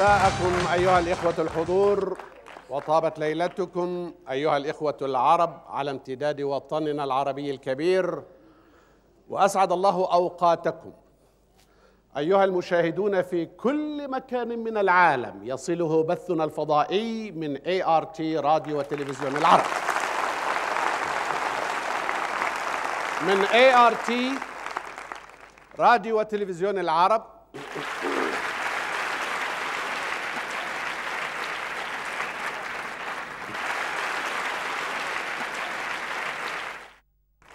مساءكم أيها الإخوة الحضور وطابت ليلتكم أيها الإخوة العرب على امتداد وطننا العربي الكبير وأسعد الله أوقاتكم أيها المشاهدون في كل مكان من العالم يصله بثنا الفضائي من اي ار تي راديو وتلفزيون العرب من اي ار تي راديو وتلفزيون العرب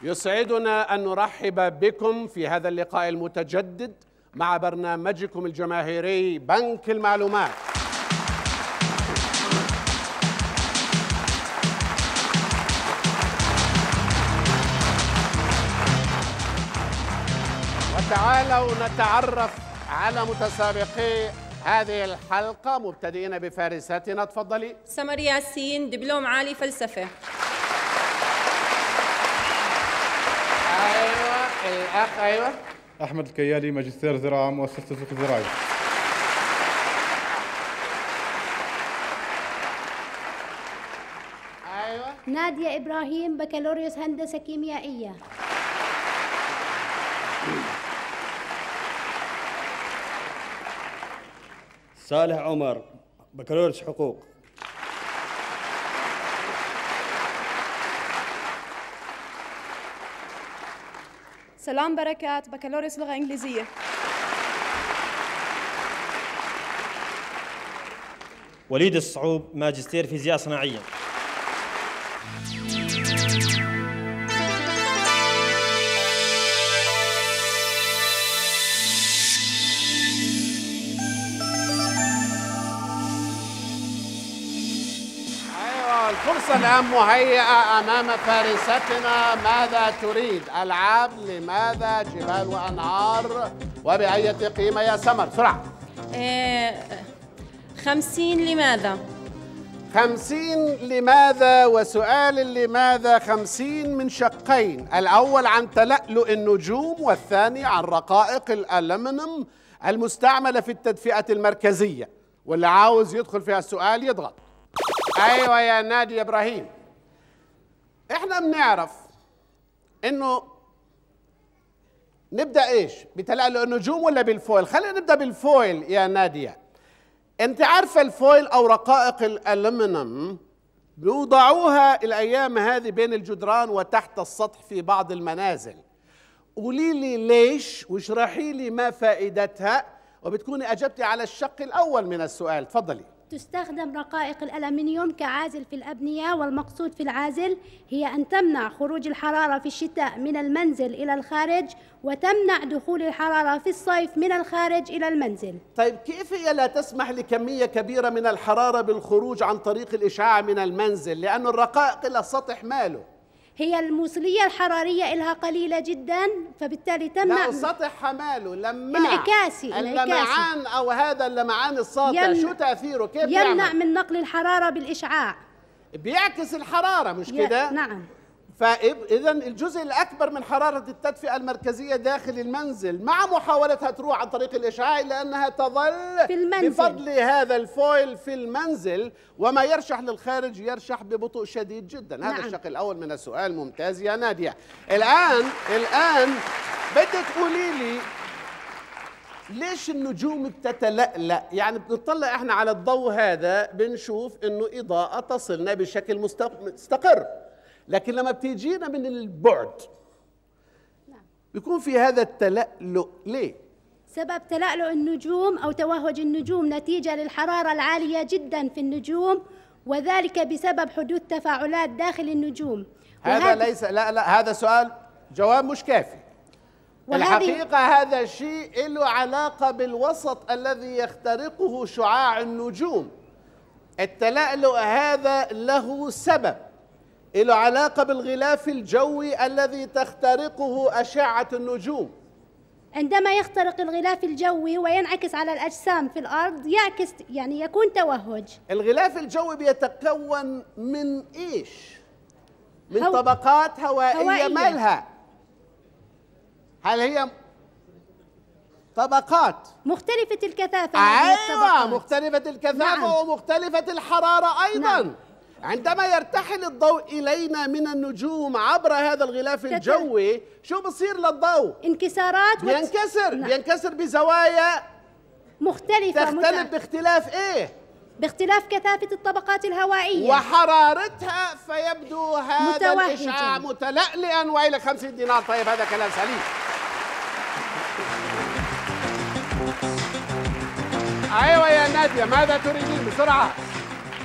يسعدنا أن نرحب بكم في هذا اللقاء المتجدد مع برنامجكم الجماهيري بنك المعلومات وتعالوا نتعرف على متسابقي هذه الحلقة مبتدئين بفارساتنا تفضلي سمر ياسين دبلوم عالي فلسفة الاخ ايوه احمد الكيالي ماجستير زراعه مؤسسه سوق الزراعي ايوه ناديه ابراهيم بكالوريوس هندسه كيميائيه صالح عمر بكالوريوس حقوق سلام بركات بكالوريوس لغة إنجليزية وليد الصعوب ماجستير فيزياء صناعية مهيئة نعم، أمام فارستنا ماذا تريد ألعاب لماذا جبال وأنهار وبأية قيمة يا سمر سرعة إيه خمسين لماذا خمسين لماذا وسؤال لماذا خمسين من شقين الأول عن تلألؤ النجوم والثاني عن رقائق الألمنم المستعملة في التدفئة المركزية واللي عاوز يدخل فيها السؤال يضغط ايوه يا نادي ابراهيم احنا بنعرف انه نبدا ايش بتلألؤ النجوم ولا بالفويل خلينا نبدا بالفويل يا ناديه انت عارفه الفويل او رقائق الالمنيوم بيوضعوها الايام هذه بين الجدران وتحت السطح في بعض المنازل قولي لي ليش واشرحي لي ما فائدتها وبتكوني أجبتي على الشق الأول من السؤال تفضلي تستخدم رقائق الألمنيوم كعازل في الأبنية والمقصود في العازل هي أن تمنع خروج الحرارة في الشتاء من المنزل إلى الخارج وتمنع دخول الحرارة في الصيف من الخارج إلى المنزل طيب كيف هي لا تسمح لكمية كبيرة من الحرارة بالخروج عن طريق الإشعاع من المنزل لأن الرقائق لها سطح ماله هي الموصلية الحرارية إلها قليلة جدا فبالتالي تم لا السطح حماله لما انعكاسي اللمعان أو هذا اللمعان الساطع يمنع شو تأثيره كيف يمنع يعمل؟ من نقل الحرارة بالإشعاع بيعكس الحرارة مش كده؟ نعم فاذا الجزء الاكبر من حراره التدفئه المركزيه داخل المنزل مع محاولتها تروح عن طريق الاشعاع لانها تظل في المنزل. بفضل هذا الفويل في المنزل وما يرشح للخارج يرشح ببطء شديد جدا نعم. هذا الشق الاول من السؤال ممتاز يا ناديه الان الان بدك تقولي لي ليش النجوم بتتلألأ؟ يعني بنطلع احنا على الضوء هذا بنشوف انه اضاءة تصلنا بشكل مستقر لكن لما بتجينا من البعد بيكون في هذا التلألؤ ليه؟ سبب تلألؤ النجوم أو توهج النجوم نتيجة للحرارة العالية جدا في النجوم وذلك بسبب حدوث تفاعلات داخل النجوم هذا ليس لا لا هذا سؤال جواب مش كافي الحقيقة هذا شيء له علاقة بالوسط الذي يخترقه شعاع النجوم التلألؤ هذا له سبب له علاقة بالغلاف الجوي الذي تخترقه أشعة النجوم عندما يخترق الغلاف الجوي وينعكس على الأجسام في الأرض يعكس يعني يكون توهج الغلاف الجوي بيتكون من إيش؟ من هو... طبقات هوائية, هوائية مالها هل هي طبقات مختلفة الكثافة أيوة الطبقات. مختلفة الكثافة نعم. ومختلفة الحرارة أيضا نعم. عندما يرتحل الضوء إلينا من النجوم عبر هذا الغلاف الجوي شو بصير للضوء؟ انكسارات بينكسر وت... بينكسر نعم. بزوايا مختلفة تختلف متع... باختلاف إيه؟ باختلاف كثافة الطبقات الهوائية وحرارتها فيبدو هذا الإشعاع متلألئا وإلى 50 دينار طيب هذا كلام سليم أيوة يا نادية ماذا تريدين بسرعة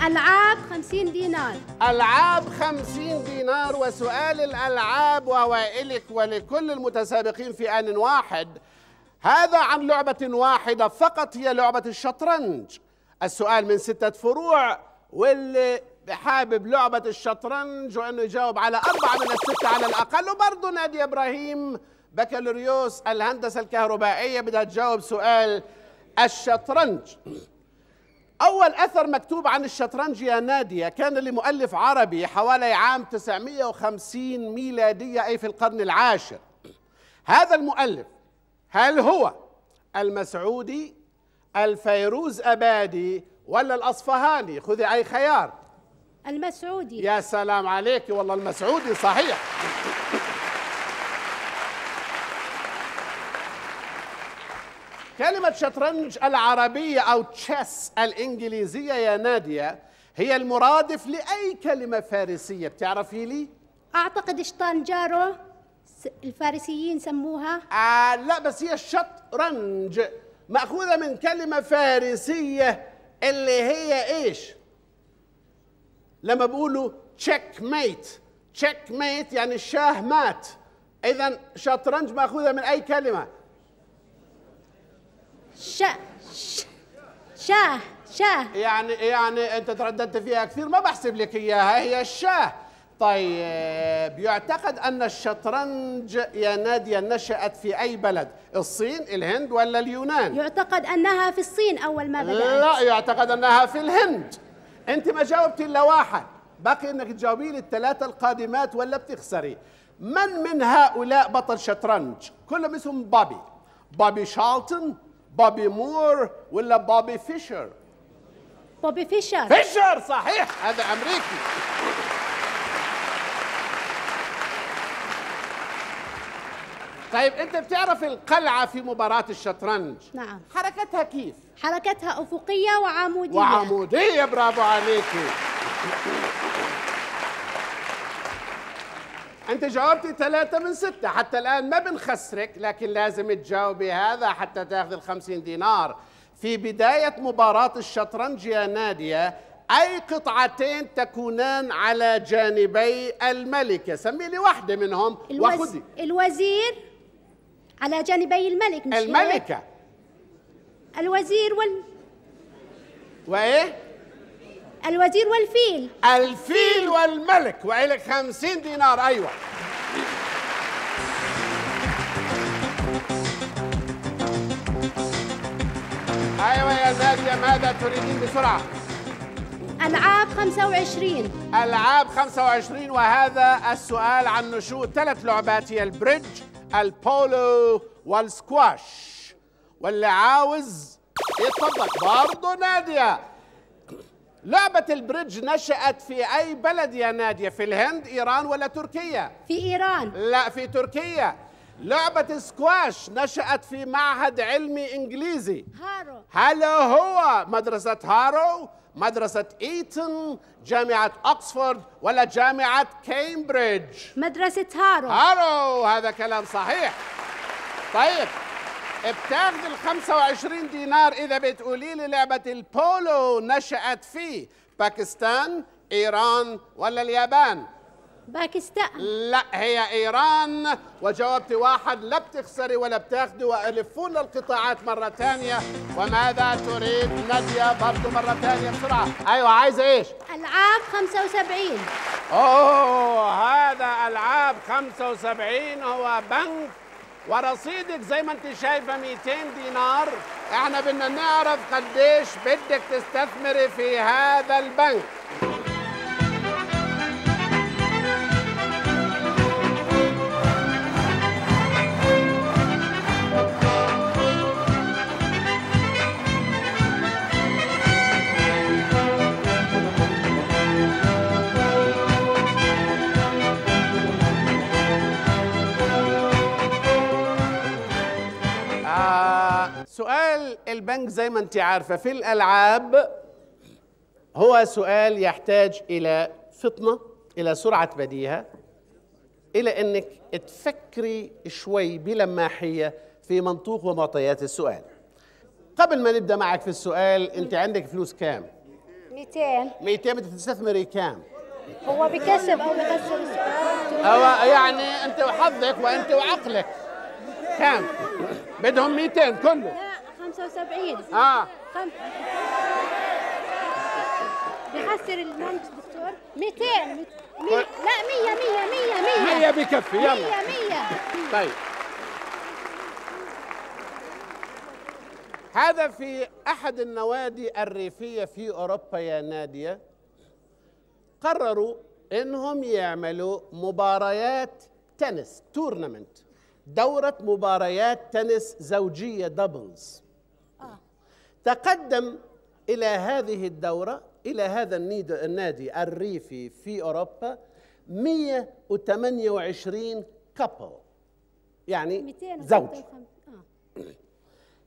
الألعاب 50 دينار ألعاب 50 دينار وسؤال الألعاب وهو إلك ولكل المتسابقين في آن واحد هذا عن لعبة واحدة فقط هي لعبة الشطرنج السؤال من ستة فروع واللي بحابب لعبة الشطرنج وأنه يجاوب على أربعة من الستة على الأقل وبرضه نادي إبراهيم بكالوريوس الهندسة الكهربائية بدها تجاوب سؤال الشطرنج أول أثر مكتوب عن الشطرنج يا نادية كان لمؤلف عربي حوالي عام 950 ميلادية أي في القرن العاشر هذا المؤلف هل هو المسعودي الفيروز أبادي ولا الأصفهاني خذي أي خيار المسعودي يا سلام عليك والله المسعودي صحيح كلمة شطرنج العربية أو تشيس الإنجليزية يا نادية هي المرادف لأي كلمة فارسية بتعرفي لي؟ أعتقد شطانجارو الفارسيين سموها آه لا بس هي الشطرنج مأخوذة من كلمة فارسية اللي هي إيش؟ لما بقولوا تشيك ميت تشيك ميت يعني الشاه مات إذا شطرنج مأخوذة من أي كلمة شا شا شا يعني يعني انت ترددت فيها كثير ما بحسب لك اياها هي الشا طيب يعتقد ان الشطرنج يا ناديه نشات في اي بلد الصين الهند ولا اليونان يعتقد انها في الصين اول ما بدات لا يعتقد انها في الهند انت ما جاوبتي الا واحد باقي انك تجاوبي لي الثلاثه القادمات ولا بتخسري من من هؤلاء بطل شطرنج كلهم اسمهم بابي بابي شالتون بوبي مور ولا بوبي فيشر بوبي فيشر فيشر صحيح هذا امريكي طيب انت بتعرف القلعه في مباراه الشطرنج نعم حركتها كيف حركتها افقيه وعموديه وعموديه برافو عليكي انت جاوبتي ثلاثة من ستة حتى الآن ما بنخسرك لكن لازم تجاوبي هذا حتى تاخذ الخمسين دينار في بداية مباراة الشطرنج يا نادية أي قطعتين تكونان على جانبي الملكة سمي لي واحدة منهم الوز... وخذي الوزير على جانبي الملك مش الملكة هي؟ الوزير وال وإيه؟ الوزير والفيل الفيل والملك وإلك خمسين دينار أيوة أيوة يا يا ماذا تريدين بسرعة؟ ألعاب 25 ألعاب 25 وهذا السؤال عن نشوء ثلاث لعبات هي البريدج البولو والسكواش واللي عاوز يتفضل برضه نادية لعبة البريدج نشأت في أي بلد يا نادية؟ في الهند، إيران ولا تركيا؟ في إيران لا في تركيا لعبة سكواش نشأت في معهد علمي إنجليزي هارو هل هو مدرسة هارو؟ مدرسة إيتن، جامعة أكسفورد ولا جامعة كامبريدج؟ مدرسة هارو هارو هذا كلام صحيح طيب بتاخذ ال 25 دينار اذا بتقولي لي لعبه البولو نشات في باكستان ايران ولا اليابان باكستان لا هي ايران وجاوبتي واحد لا بتخسري ولا بتاخذي والفون للقطاعات مره ثانيه وماذا تريد ناديه برضه مره ثانيه بسرعه ايوه عايزه ايش العاب 75 اوه هذا العاب 75 هو بنك ورصيدك زي ما انت شايفه 200 دينار احنا بدنا نعرف قديش بدك تستثمري في هذا البنك سؤال البنك زي ما انت عارفه في الالعاب هو سؤال يحتاج الى فطنه الى سرعه بديهه الى انك تفكري شوي بلماحيه في منطوق ومعطيات السؤال قبل ما نبدا معك في السؤال انت عندك فلوس كام 200 200 بدك تستثمري كام هو بكسب او بكسب هو يعني انت وحظك وانت وعقلك كام؟ بدهم 200 كله لا 75 اه خم... بخسر المنت دكتور 200 مي... لا 100 100 100 100 100 بكفي يلا 100 100 طيب هذا في احد النوادي الريفيه في اوروبا يا ناديه قرروا انهم يعملوا مباريات تنس تورنمنت دورة مباريات تنس زوجية دبلز آه. تقدم إلى هذه الدورة إلى هذا النادي الريفي في أوروبا 128 كابل يعني زوج آه.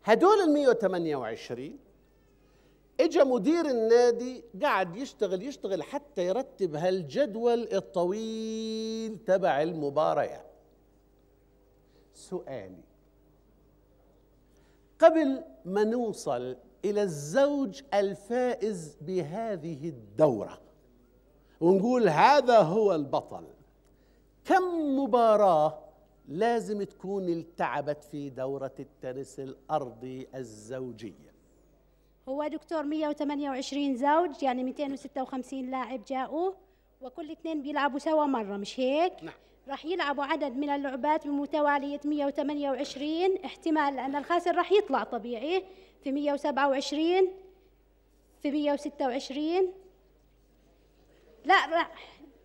هدول ال 128 اجى مدير النادي قعد يشتغل يشتغل حتى يرتب هالجدول الطويل تبع المباريات سؤالي قبل ما نوصل إلى الزوج الفائز بهذه الدورة ونقول هذا هو البطل كم مباراة لازم تكون التعبت في دورة التنس الأرضي الزوجية هو دكتور 128 زوج يعني 256 لاعب جاءوا وكل اثنين بيلعبوا سوا مرة مش هيك؟ نعم راح يلعبوا عدد من اللعبات بمتوالية 128 احتمال لأن الخاسر راح يطلع طبيعي في 127 في 126 لا راح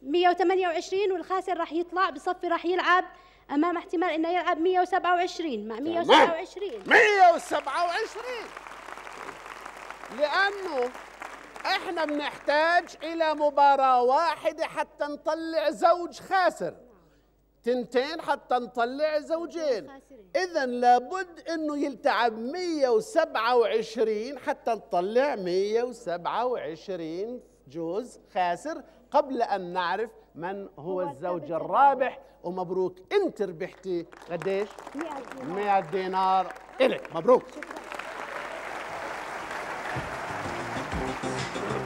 128 والخاسر راح يطلع بصفي راح يلعب امام احتمال انه يلعب 127 مع 127 127 لانه احنا بنحتاج الى مباراه واحده حتى نطلع زوج خاسر تنتين حتى نطلع زوجين نعم، اذا لابد انه يلتعب 127 حتى نطلع 127 جوز خاسر قبل ان نعرف من هو الزوج الرابح ومبروك انت ربحتي قديش 100 دينار الك مبروك شكرا.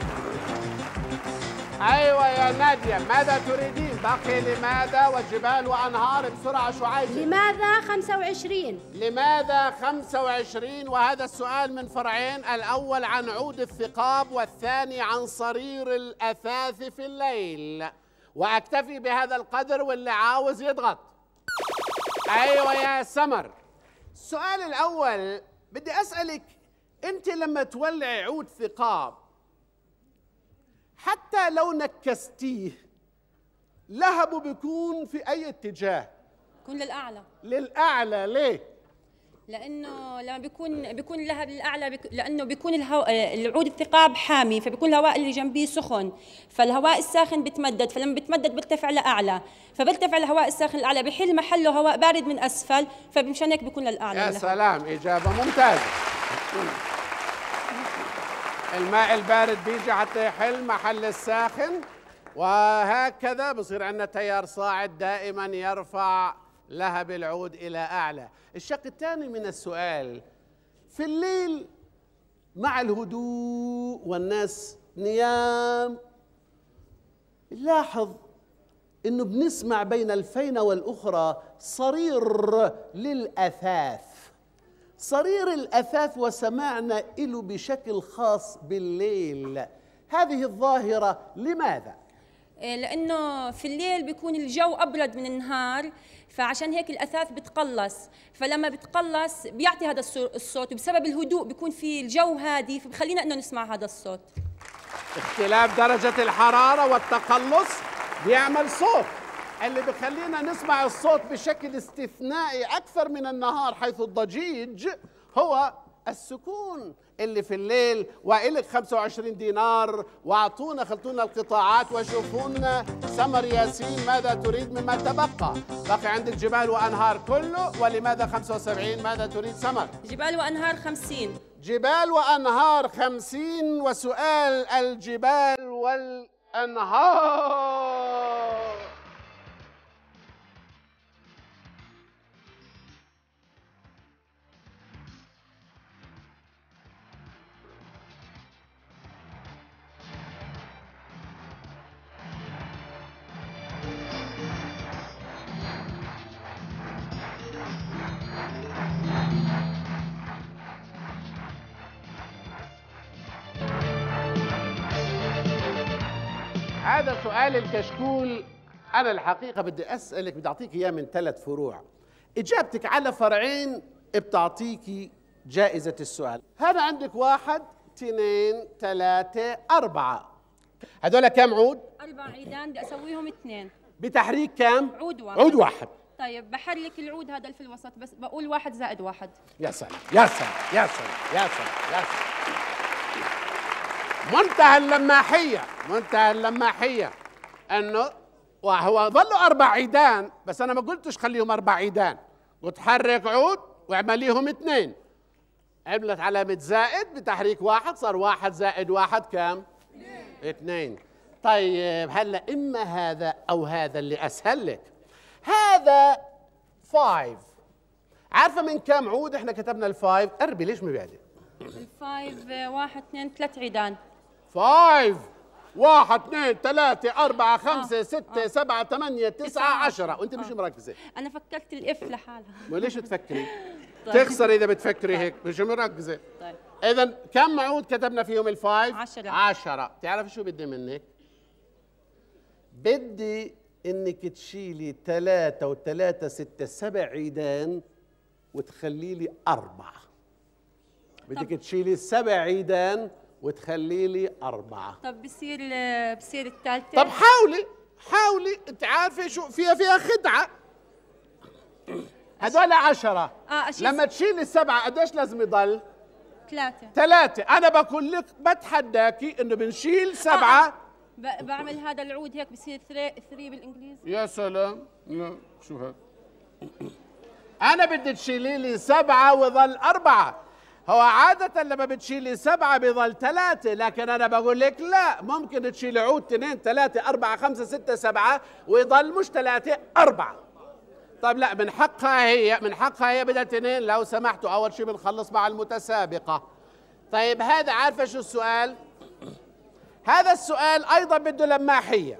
ايوه يا ناديه ماذا تريدين بقي لماذا وجبال وانهار بسرعه عايزة؟ لماذا 25 لماذا 25 وهذا السؤال من فرعين الاول عن عود الثقاب والثاني عن صرير الاثاث في الليل واكتفي بهذا القدر واللي عاوز يضغط ايوه يا سمر السؤال الاول بدي اسالك انت لما تولعي عود ثقاب حتى لو نكستيه لهبه بيكون في اي اتجاه يكون للاعلى للاعلى ليه لانه لما بيكون بيكون لهب الاعلى بيك لانه بيكون الهو... العود الثقاب حامي فبيكون الهواء اللي جنبيه سخن فالهواء الساخن بتمدد فلما بتمدد بيرتفع لاعلى فبيرتفع الهواء الساخن الاعلى بحل محله هواء بارد من اسفل فمشان هيك بيكون للاعلى يا سلام اجابه ممتازه الماء البارد بيجي حتى يحل محل الساخن وهكذا بصير عندنا تيار صاعد دائما يرفع لهب العود إلى أعلى الشق الثاني من السؤال في الليل مع الهدوء والناس نيام لاحظ انه بنسمع بين الفينه والاخرى صرير للاثاث صرير الأثاث وسمعنا له بشكل خاص بالليل هذه الظاهرة لماذا؟ إيه، لأنه في الليل بيكون الجو أبرد من النهار فعشان هيك الأثاث بتقلص فلما بتقلص بيعطي هذا الصوت وبسبب الهدوء بيكون في الجو هادي فبخلينا أنه نسمع هذا الصوت اختلاف درجة الحرارة والتقلص بيعمل صوت اللي بيخلينا نسمع الصوت بشكل استثنائي أكثر من النهار حيث الضجيج هو السكون اللي في الليل وإلك 25 دينار واعطونا خلطونا القطاعات وشوفونا سمر ياسين ماذا تريد مما تبقى بقي عندك جبال وأنهار كله ولماذا 75 ماذا تريد سمر جبال وأنهار 50 جبال وأنهار 50 وسؤال الجبال والأنهار هذا سؤال الكشكول أنا الحقيقة بدي أسألك بدي أعطيك إياه من ثلاث فروع إجابتك على فرعين بتعطيكي جائزة السؤال هذا عندك واحد اثنين ثلاثة أربعة هذول كم عود؟ أربع عيدان بدي أسويهم اثنين بتحريك كم؟ عود واحد عود واحد طيب بحرك العود هذا في الوسط بس بقول واحد زائد واحد يا سلام يا سلام يا سلام يا سلام يا سلام منتهى اللماحية منتهى اللماحية أنه وهو ظلوا أربع عيدان بس أنا ما قلتش خليهم أربع عيدان قلت حرك عود واعمليهم اثنين عملت علامة زائد بتحريك واحد صار واحد زائد واحد كام؟ اثنين طيب هلا إما هذا أو هذا اللي أسهل لك هذا فايف عارفة من كام عود احنا كتبنا الفايف قربي ليش ما بعدي؟ الفايف واحد اثنين ثلاث عيدان فايف واحد اثنين ثلاثة أربعة آه. خمسة آه. ستة آه. سبعة ثمانية تسعة عشرة وأنت مش آه. مركزة أنا فكرت الإف لحالها وليش تفكري؟ طيب. تخسري إذا بتفكري طيب. هيك مش مركزة طيب إذا كم عود كتبنا فيهم الفايف؟ عشرة عشرة بتعرفي شو بدي منك؟ بدي إنك تشيلي ثلاثة وثلاثة ستة سبع عيدان وتخلي لي أربعة بدك تشيلي سبع عيدان وتخلي لي أربعة طب بصير آه، بصير الثالثة طب حاولي حاولي أنت عارفة شو فيها فيها خدعة هذول عشرة آه لما تشيل السبعة قديش لازم يضل؟ ثلاثة ثلاثة أنا بقول لك بتحداكي إنه بنشيل آه، آه. سبعة آه. بعمل هذا العود هيك بصير ثري, ثري بالإنجليزي يا سلام لا شو هذا؟ أنا بدي تشيلي لي سبعة وظل أربعة هو عادة لما بتشيلي سبعة بيضل ثلاثة لكن أنا بقول لك لا ممكن تشيلي عود اثنين ثلاثة أربعة خمسة ستة سبعة ويضل مش ثلاثة أربعة طيب لا من حقها هي من حقها هي بدها اثنين لو سمحتوا أول شيء بنخلص مع المتسابقة طيب هذا عارفة شو السؤال؟ هذا السؤال أيضا بده لماحية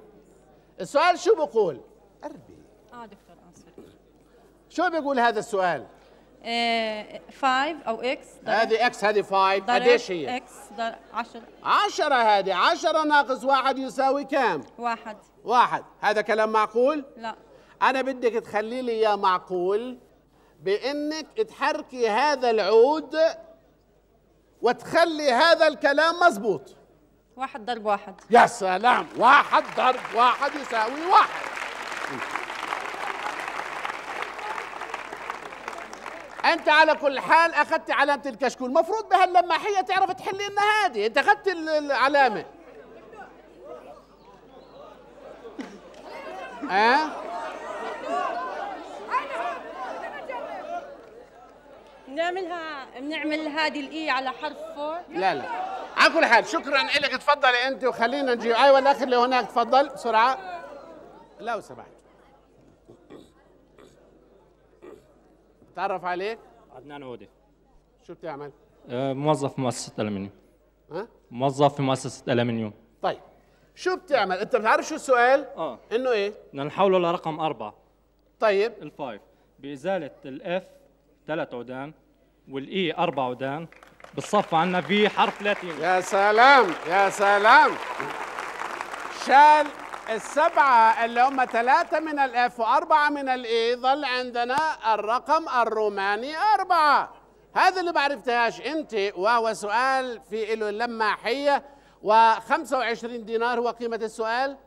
السؤال شو بقول؟ قربي اه دكتور آسف آه، شو بيقول هذا السؤال؟ 5 آه، او اكس هذه اكس هذه 5 قديش هي؟ اكس 10 10 هذه 10 ناقص واحد يساوي كم؟ واحد واحد هذا كلام معقول؟ لا أنا بدك تخلي لي إياه معقول بإنك تحركي هذا العود وتخلي هذا الكلام مظبوط واحد ضرب واحد يا سلام واحد ضرب واحد يساوي واحد انت على كل حال اخذت علامه الكشكول المفروض بهاللماحيه تعرف تحل لنا هذه انت اخذت العلامه ها بنعملها بنعمل هذه الاي e على حرف فور لا لا على كل حال شكرا لك تفضلي انت وخلينا نجيب ايوه الاخر اللي هناك تفضل بسرعه لو سمحت تعرف عليك عدنان عودة شو بتعمل؟ أه، موظف في مؤسسة الألمنيوم ها؟ موظف في مؤسسة الألمنيوم طيب شو بتعمل؟ أنت بتعرف شو السؤال؟ اه إنه إيه؟ بدنا نحوله لرقم أربعة طيب الفايف بإزالة الإف ثلاث عودان والإي e أربع عودان بالصف عندنا في حرف لاتيني يا سلام يا سلام شال السبعة اللي هم ثلاثة من الإف وأربعة من الإي e ظل عندنا الرقم الروماني أربعة هذا اللي ما عرفتهاش أنت وهو سؤال في له حيه و و25 دينار هو قيمة السؤال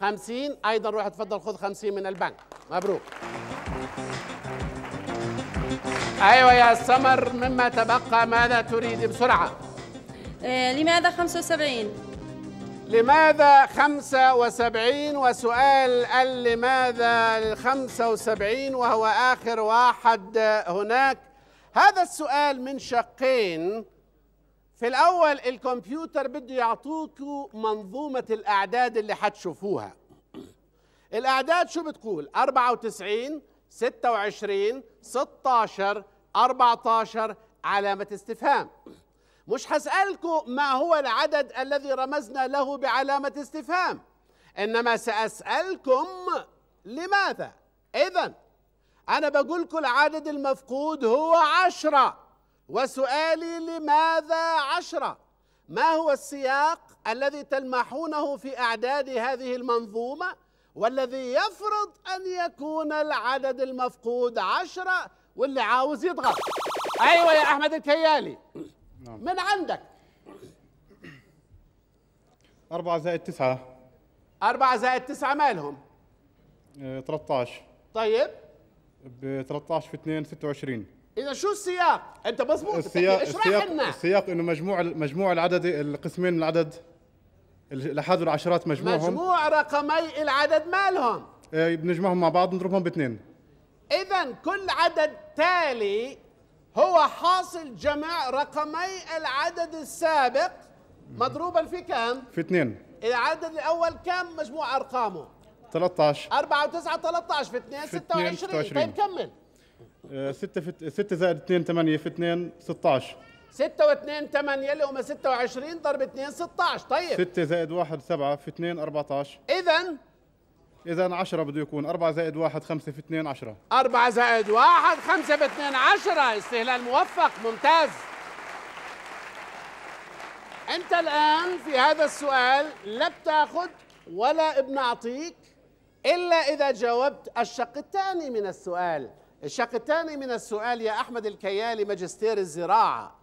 50 أيضا روح اتفضل خذ 50 من البنك مبروك أيوة يا سمر مما تبقى ماذا تريد بسرعة آه، لماذا 75 لماذا خمسة وسبعين وسؤال قال لماذا الخمسة وسبعين وهو آخر واحد هناك هذا السؤال من شقين في الأول الكمبيوتر بده يعطوك منظومة الأعداد اللي حتشوفوها الأعداد شو بتقول 94 26 16 14 علامة استفهام مش هسألكم ما هو العدد الذي رمزنا له بعلامة استفهام إنما سأسألكم لماذا إذا أنا بقولكم العدد المفقود هو عشرة وسؤالي لماذا عشرة ما هو السياق الذي تلمحونه في أعداد هذه المنظومة والذي يفرض أن يكون العدد المفقود عشرة واللي عاوز يضغط أيوة يا أحمد الكيالي نعم. من عندك أربعة زائد تسعة أربعة زائد تسعة مالهم؟ 13 آه، طيب ب 13 في 2 26 اذا شو السياق انت مضبوط السياق السياق, لنا. السياق انه مجموع مجموع العدد القسمين من العدد الاحاد والعشرات مجموعهم مجموع رقمي العدد مالهم آه، بنجمعهم مع بعض نضربهم باثنين اذا كل عدد تالي هو حاصل جمع رقمي العدد السابق مضروبا في كم؟ في اثنين العدد الأول كم مجموع أرقامه؟ 13 4 و9 13 في 2 26. 26 طيب كمل 6 آه، في 6 زائد 2 8 في 2 16 6 و2 8 اللي هم 26 ضرب 2 16 طيب 6 زائد 1 7 في 2 14 إذا إذا 10 بده يكون 4 زائد 1 5 في 2 10 4 زائد 1 5 في 2 10 استهلال موفق ممتاز أنت الآن في هذا السؤال لا بتاخذ ولا ابن أعطيك إلا إذا جاوبت الشق الثاني من السؤال الشق الثاني من السؤال يا أحمد الكيالي ماجستير الزراعة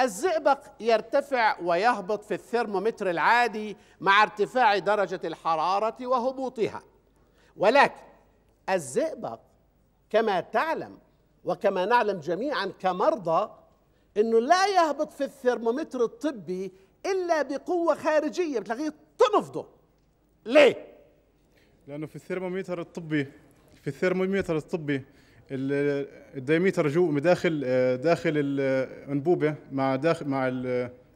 الزئبق يرتفع ويهبط في الثرمومتر العادي مع ارتفاع درجة الحرارة وهبوطها ولكن الزئبق كما تعلم وكما نعلم جميعا كمرضى انه لا يهبط في الثرمومتر الطبي الا بقوه خارجيه بتلاقيه تنفضه ليه لانه في الثرمومتر الطبي في الثرمومتر الطبي الدايمتر جو داخل آه، داخل الانبوبه مع داخل مع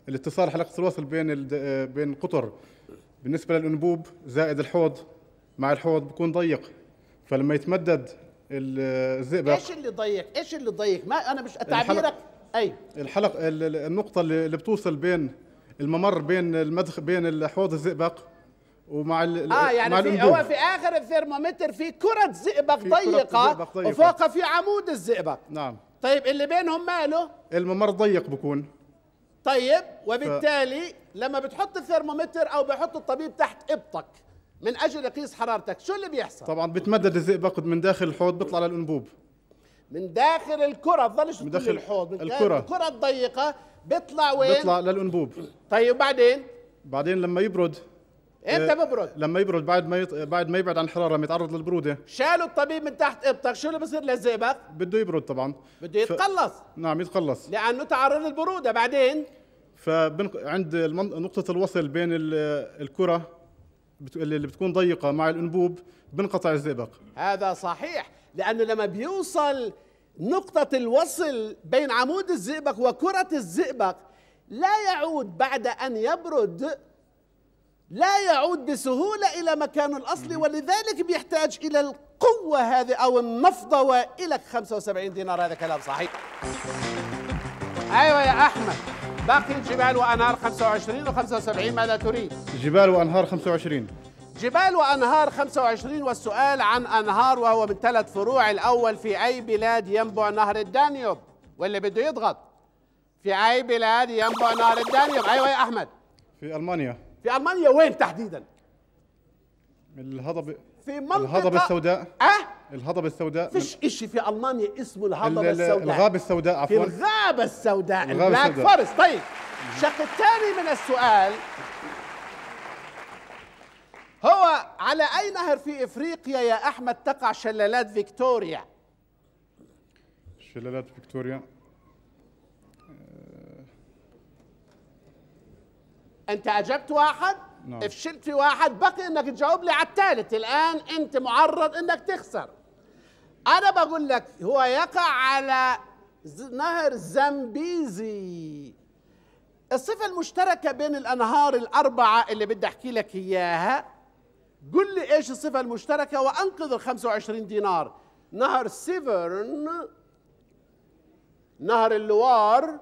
الاتصال حلقه الوصل بين آه، بين القطر بالنسبه للانبوب زائد الحوض مع الحوض بكون ضيق فلما يتمدد الزئبق ايش اللي ضيق؟ ايش اللي ضيق؟ ما انا مش تعبيرك اي الحلق النقطه اللي بتوصل بين الممر بين المدخل بين الحوض الزئبق ومع ال اه يعني مع في هو في اخر الثرمومتر في كرة زئبق ضيقة, ضيقة وفوقها في عمود الزئبق نعم طيب اللي بينهم ماله؟ الممر ضيق بكون طيب وبالتالي ف... لما بتحط الثرمومتر او بحط الطبيب تحت ابطك من اجل يقيس حرارتك شو اللي بيحصل طبعا بتمدد الزئبق من داخل الحوض بيطلع للانبوب من داخل الكره بتضلش من داخل الحوض من الكره الكره الضيقه بيطلع وين بيطلع للانبوب طيب وبعدين بعدين لما يبرد امتى إيه، آه، ببرد؟ لما يبرد بعد ما يط... بعد ما يبعد عن الحراره لما يتعرض للبروده شالوا الطبيب من تحت ابطك شو اللي بصير للزئبق؟ بده يبرد طبعا بده يتقلص ف... نعم يتقلص لانه تعرض للبروده بعدين فبن... عند المن... نقطه الوصل بين الكره اللي بتكون ضيقه مع الانبوب بنقطع الزئبق هذا صحيح لانه لما بيوصل نقطه الوصل بين عمود الزئبق وكره الزئبق لا يعود بعد ان يبرد لا يعود بسهوله الى مكانه الاصلي ولذلك بيحتاج الى القوه هذه او النفضه والك 75 دينار هذا كلام صحيح ايوه يا احمد باقي جبال وانهار 25 و75 ماذا تريد؟ جبال وانهار 25 جبال وانهار 25 والسؤال عن انهار وهو من ثلاث فروع الاول في اي بلاد ينبع نهر الدانيوب واللي بده يضغط في اي بلاد ينبع نهر الدانيوب ايوه يا احمد في المانيا في المانيا وين تحديدا؟ الهضبه في منطقه الهضبه السوداء اه الهضبة السوداء فيش إشي في ألمانيا اسمه الهضبة السوداء الغابة السوداء عفوا في الغابة السوداء البلاك فورست طيب الشق الثاني من السؤال هو على أي نهر في إفريقيا يا أحمد تقع شلالات فيكتوريا؟ شلالات فيكتوريا آه. أنت أجبت واحد؟ نعم. افشلت في واحد بقي انك تجاوب لي على الثالث الان انت معرض انك تخسر انا بقول لك هو يقع على نهر زمبيزي الصفة المشتركة بين الأنهار الأربعة اللي بدي أحكي لك إياها قل لي إيش الصفة المشتركة وأنقذ ال 25 دينار نهر سيفرن نهر اللوار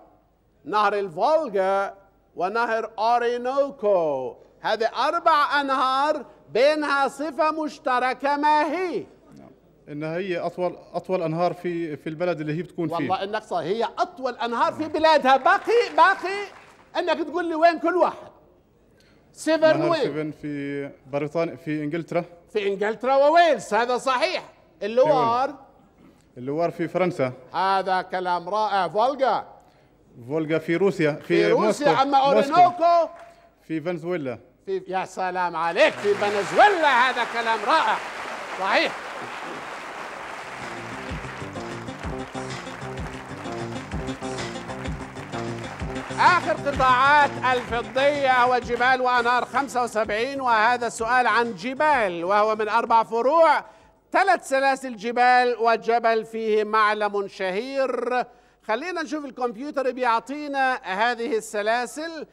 نهر الفولغا ونهر أورينوكو هذه أربع أنهار بينها صفة مشتركة ما هي؟ نعم. انها هي اطول اطول انهار في في البلد اللي هي بتكون والله فيه والله انك صحيح هي اطول انهار في بلادها باقي باقي انك تقول لي وين كل واحد سيفن وين سيفن في بريطانيا في انجلترا في انجلترا وويلز هذا صحيح اللوار اللوار في فرنسا هذا كلام رائع فولغا فولغا في روسيا في, في روسيا موسكو. اما اورينوكو في فنزويلا في يا سلام عليك في فنزويلا هذا كلام رائع صحيح آخر قطاعات الفضية وجبال وأنهار 75 وهذا السؤال عن جبال وهو من أربع فروع ثلاث سلاسل جبال وجبل فيه معلم شهير خلينا نشوف الكمبيوتر بيعطينا هذه السلاسل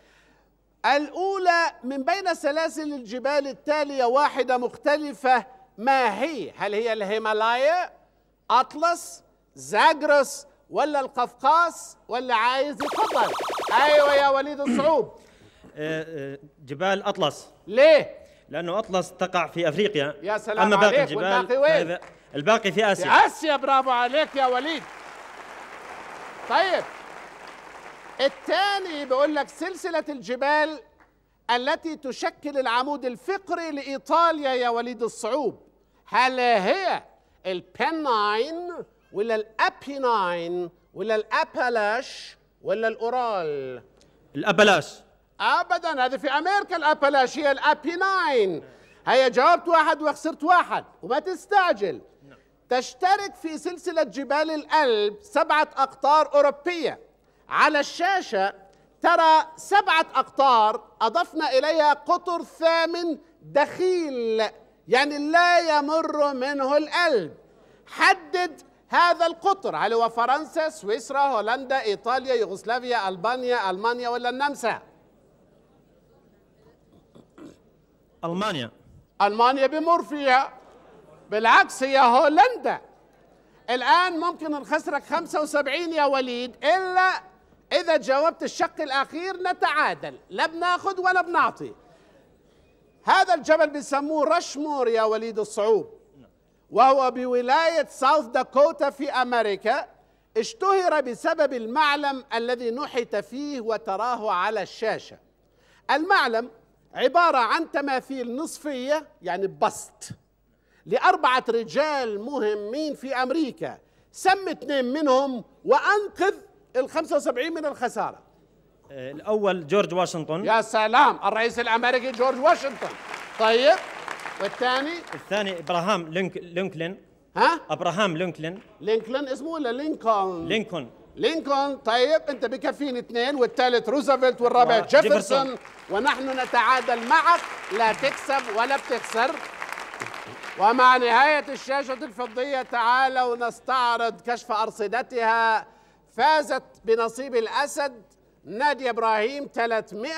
الأولى من بين سلاسل الجبال التالية واحدة مختلفة ما هي؟ هل هي الهيمالايا؟ أطلس؟ زاجرس؟ ولا القفقاس؟ ولا عايز يفضل؟ أيوة يا وليد الصعوب آه، آه، جبال أطلس ليه؟ لأنه أطلس تقع في أفريقيا يا سلام أما باقي عليك الجبال والباقي وين؟ الباقي في آسيا في آسيا برافو عليك يا وليد طيب الثاني بيقول لك سلسلة الجبال التي تشكل العمود الفقري لإيطاليا يا وليد الصعوب هل هي البناين ولا الأبيناين ولا الأبلاش ولا الأورال الأبلاش أبدا هذه في أمريكا الأبلاش هي الأبيناين هيا جاوبت واحد وخسرت واحد وما تستعجل نعم. تشترك في سلسلة جبال الألب سبعة أقطار أوروبية على الشاشة ترى سبعة أقطار أضفنا إليها قطر ثامن دخيل يعني لا يمر منه القلب حدد هذا القطر هل هو فرنسا سويسرا هولندا إيطاليا يوغوسلافيا ألبانيا ألمانيا ولا النمسا ألمانيا ألمانيا بيمر فيها بالعكس هي هولندا الآن ممكن نخسرك 75 يا وليد إلا إذا جاوبت الشق الأخير نتعادل لا بناخذ ولا بنعطي هذا الجبل بيسموه رشمور يا وليد الصعوب وهو بولاية ساوث داكوتا في أمريكا اشتهر بسبب المعلم الذي نحت فيه وتراه على الشاشة المعلم عبارة عن تماثيل نصفية يعني بسط لأربعة رجال مهمين في أمريكا سم اثنين منهم وأنقذ ال 75 من الخساره آه، الاول جورج واشنطن يا سلام الرئيس الامريكي جورج واشنطن طيب والثاني الثاني ابراهام لينك لينكلن ها ابراهام لينكلن لينكلن اسمه ولا لينكولن لينكولن لينكولن طيب انت بكفيني اثنين والثالث روزفلت والرابع جيفرسون ونحن نتعادل معك لا تكسب ولا بتخسر ومع نهاية الشاشة الفضية تعالوا نستعرض كشف أرصدتها فازت بنصيب الأسد نادي إبراهيم 300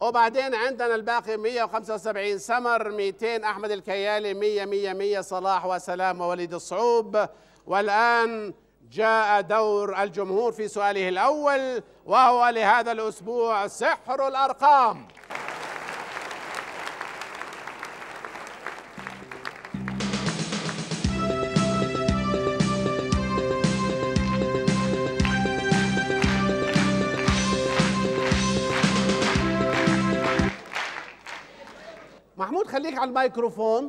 وبعدين عندنا الباقي 175 سمر 200 أحمد الكيالي 100 100 100 صلاح وسلام ووليد الصعوب والآن جاء دور الجمهور في سؤاله الأول وهو لهذا الأسبوع سحر الأرقام خليك على الميكروفون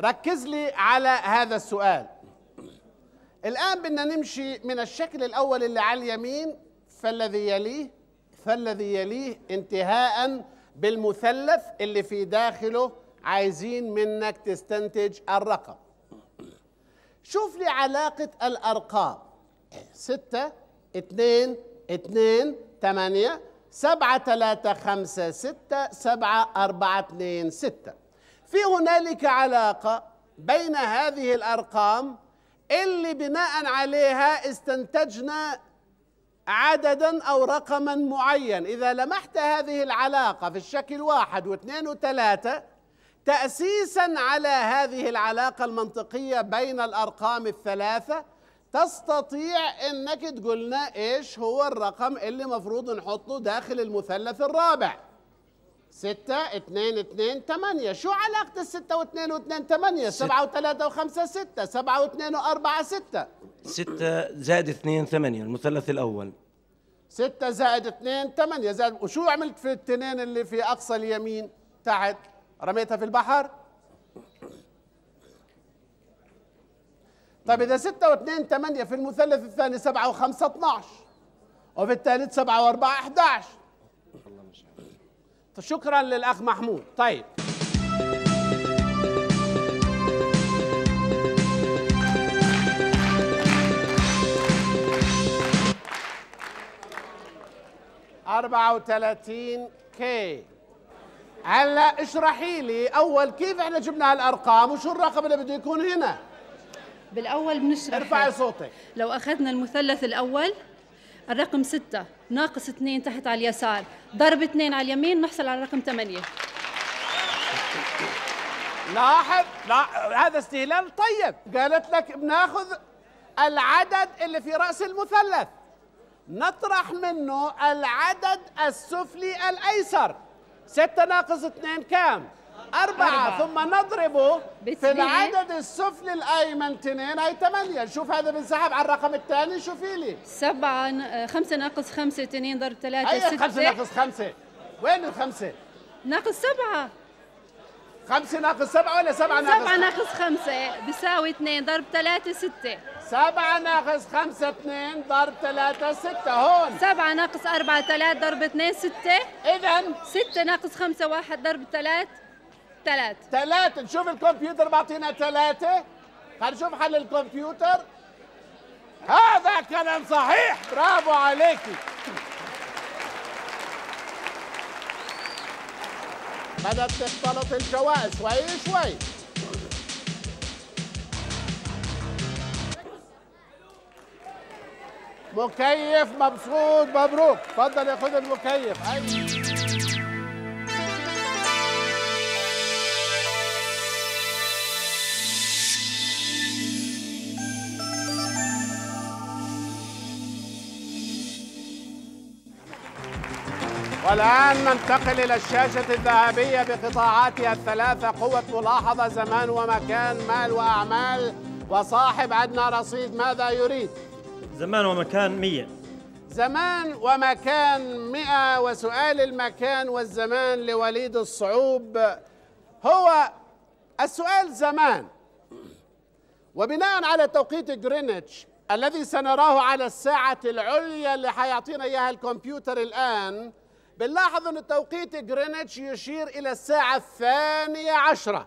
ركز لي على هذا السؤال الآن بدنا نمشي من الشكل الأول اللي على اليمين فالذي يليه فالذي يليه انتهاء بالمثلث اللي في داخله عايزين منك تستنتج الرقم شوف لي علاقة الأرقام ستة اتنين اتنين ثمانية سبعة ثلاثة خمسة ستة سبعة أربعة اثنين ستة في هنالك علاقة بين هذه الأرقام اللي بناء عليها استنتجنا عددا أو رقما معين إذا لمحت هذه العلاقة في الشكل واحد واثنين وثلاثة تأسيسا على هذه العلاقة المنطقية بين الأرقام الثلاثة تستطيع انك تقول لنا ايش هو الرقم اللي مفروض نحطه داخل المثلث الرابع ستة اتنين اتنين تمانية شو علاقة الستة واتنين واتنين تمانية سبعة وثلاثة وخمسة ستة سبعة واتنين وأربعة ستة ستة زائد اثنين ثمانية المثلث الأول ستة زائد اثنين ثمانية زائد وشو عملت في التنين اللي في أقصى اليمين تحت رميتها في البحر طيب إذا 6 و2 8 في المثلث الثاني 7 و5 12 وفي الثالث 7 و4 11 شكرا للأخ محمود طيب أربعة وثلاثين كي هلا اشرحي لي أول كيف احنا جبنا هالأرقام وشو الرقم اللي بده يكون هنا بالاول بنشرح ارفعي صوتك لو اخذنا المثلث الاول الرقم 6 ناقص 2 تحت على اليسار ضرب 2 على اليمين نحصل على رقم 8 لاحظ لا هذا استهلال طيب قالت لك بناخذ العدد اللي في راس المثلث نطرح منه العدد السفلي الايسر 6 ناقص 2 كام أربعة, أربعة. ثم نضربه في العدد السفلي الأيمن 2 أي 8 شوف هذا بنسحب على الرقم الثاني شوفي لي سبعة آه، خمسة ناقص خمسة تنين ضرب ثلاثة أي ستة خمسة ناقص خمسة وين الخمسة؟ ناقص سبعة خمسة ناقص سبعة ولا سبعة ناقص سبعة ناقص خمسة بيساوي اثنين ضرب ثلاثة ستة سبعة ناقص خمسة اثنين ضرب ثلاثة ستة هون سبعة ناقص أربعة ثلاثة ضرب اثنين ستة إذا ستة ناقص خمسة واحد ضرب ثلاثة ثلاثة ثلاثة نشوف الكمبيوتر بعطينا ثلاثة نشوف حل الكمبيوتر هذا كلام صحيح برافو عليكي بدأت تختلط الجوائز شوي شوي مكيف مبسوط مبروك تفضل يا المكيف أيوة. والآن ننتقل إلى الشاشة الذهبية بقطاعاتها الثلاثة قوة ملاحظة زمان ومكان مال وأعمال وصاحب عدنا رصيد ماذا يريد؟ زمان ومكان 100 زمان ومكان 100 وسؤال المكان والزمان لوليد الصعوب هو السؤال زمان وبناء على توقيت جرينتش الذي سنراه على الساعة العليا اللي حيعطينا إياها الكمبيوتر الآن بنلاحظ أن توقيت جرينتش يشير إلى الساعة الثانية عشرة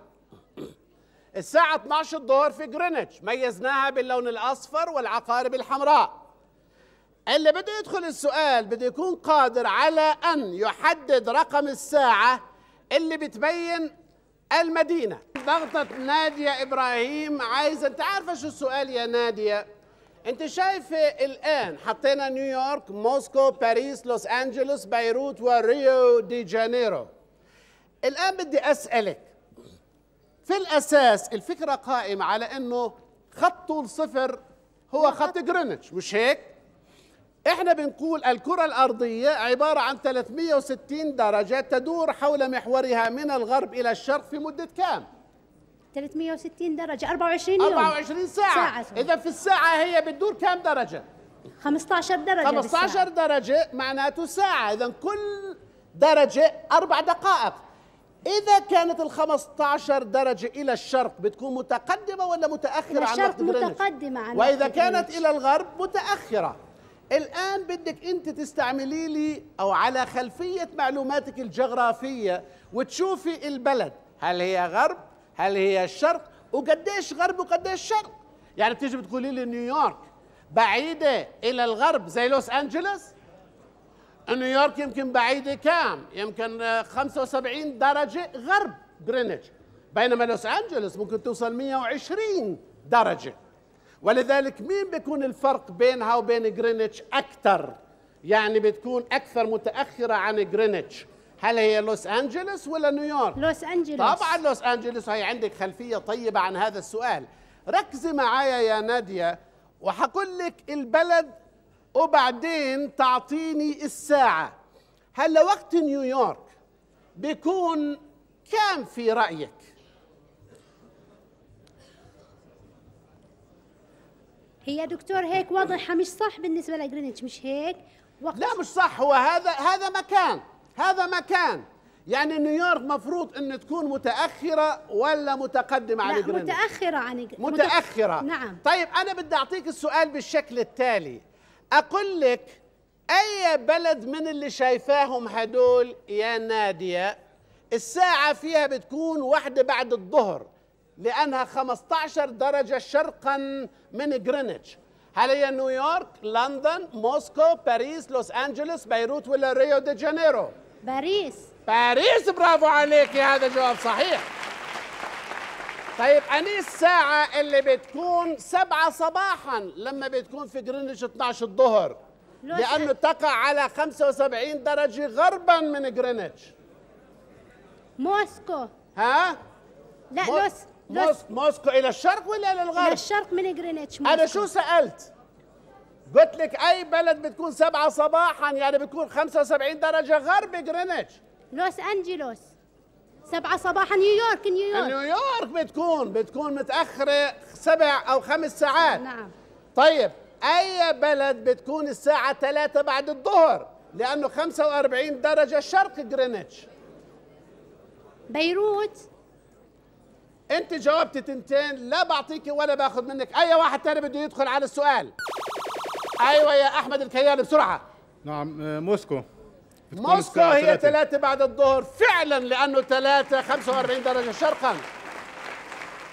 الساعة 12 الظهر في جرينتش ميزناها باللون الأصفر والعقارب الحمراء اللي بده يدخل السؤال بده يكون قادر على أن يحدد رقم الساعة اللي بتبين المدينة ضغطة نادية إبراهيم عايزة أنت عارفة شو السؤال يا نادية انت شايف الان حطينا نيويورك موسكو باريس لوس انجلوس بيروت وريو دي جانيرو الان بدي اسالك في الاساس الفكره قائمه على انه خط طول صفر هو خط جرينتش مش هيك احنا بنقول الكره الارضيه عباره عن 360 درجه تدور حول محورها من الغرب الى الشرق في مده كام 360 درجة 24 يوم 24 ساعة, ساعة إذا في الساعة هي بتدور كم درجة؟ 15 درجة 15 درجة معناته ساعة إذا كل درجة أربع دقائق إذا كانت ال 15 درجة إلى الشرق بتكون متقدمة ولا متأخرة عن الشرق متقدمة عن وإذا كانت إلى الغرب متأخرة الآن بدك أنت تستعملي لي أو على خلفية معلوماتك الجغرافية وتشوفي البلد هل هي غرب هل هي الشرق وقديش غرب وقديش شرق يعني بتيجي بتقولي لي نيويورك بعيدة إلى الغرب زي لوس أنجلوس نيويورك يمكن بعيدة كام يمكن 75 درجة غرب جرينتش بينما لوس أنجلوس ممكن توصل 120 درجة ولذلك مين بيكون الفرق بينها وبين جرينتش أكثر يعني بتكون أكثر متأخرة عن جرينتش هل هي لوس انجلوس ولا نيويورك لوس انجلوس طبعا لوس انجلوس هي عندك خلفيه طيبه عن هذا السؤال ركزي معايا يا ناديه وهقول لك البلد وبعدين تعطيني الساعه هلا وقت نيويورك بيكون كام في رايك هي دكتور هيك واضحه مش صح بالنسبه لجرينتش مش هيك وقت لا مش صح هو هذا هذا مكان هذا مكان يعني نيويورك مفروض ان تكون متاخره ولا متقدمه عن جرينتش متاخره عن جرينتش متاخره نعم طيب انا بدي اعطيك السؤال بالشكل التالي اقول لك اي بلد من اللي شايفاهم هدول يا ناديه الساعه فيها بتكون واحده بعد الظهر لانها 15 درجه شرقا من جرينتش هل هي نيويورك لندن موسكو باريس لوس انجلوس بيروت ولا ريو دي جانيرو باريس باريس برافو عليكي هذا جواب صحيح طيب أني الساعة اللي بتكون سبعة صباحا لما بتكون في جرينتش 12 الظهر لأنه تقع على 75 درجة غربا من جرينتش موسكو ها؟ لا موس... لوس موسكو موسكو إلى الشرق ولا إلى الغرب؟ إلى الشرق من جرينتش موسكو. أنا شو سألت؟ قلت لك اي بلد بتكون سبعة صباحا يعني بتكون 75 درجة غرب جرينتش لوس انجلوس سبعة صباحا نيويورك نيويورك نيويورك بتكون بتكون متأخرة سبع أو خمس ساعات نعم طيب أي بلد بتكون الساعة 3 بعد الظهر لأنه 45 درجة شرق جرينتش بيروت أنت جاوبتي تنتين لا بعطيكي ولا باخذ منك أي واحد تاني بده يدخل على السؤال ايوه يا احمد الكياني بسرعه نعم آه، موسكو موسكو هي ثلاثة بعد الظهر فعلا لأنه ثلاثة 45 درجة شرقا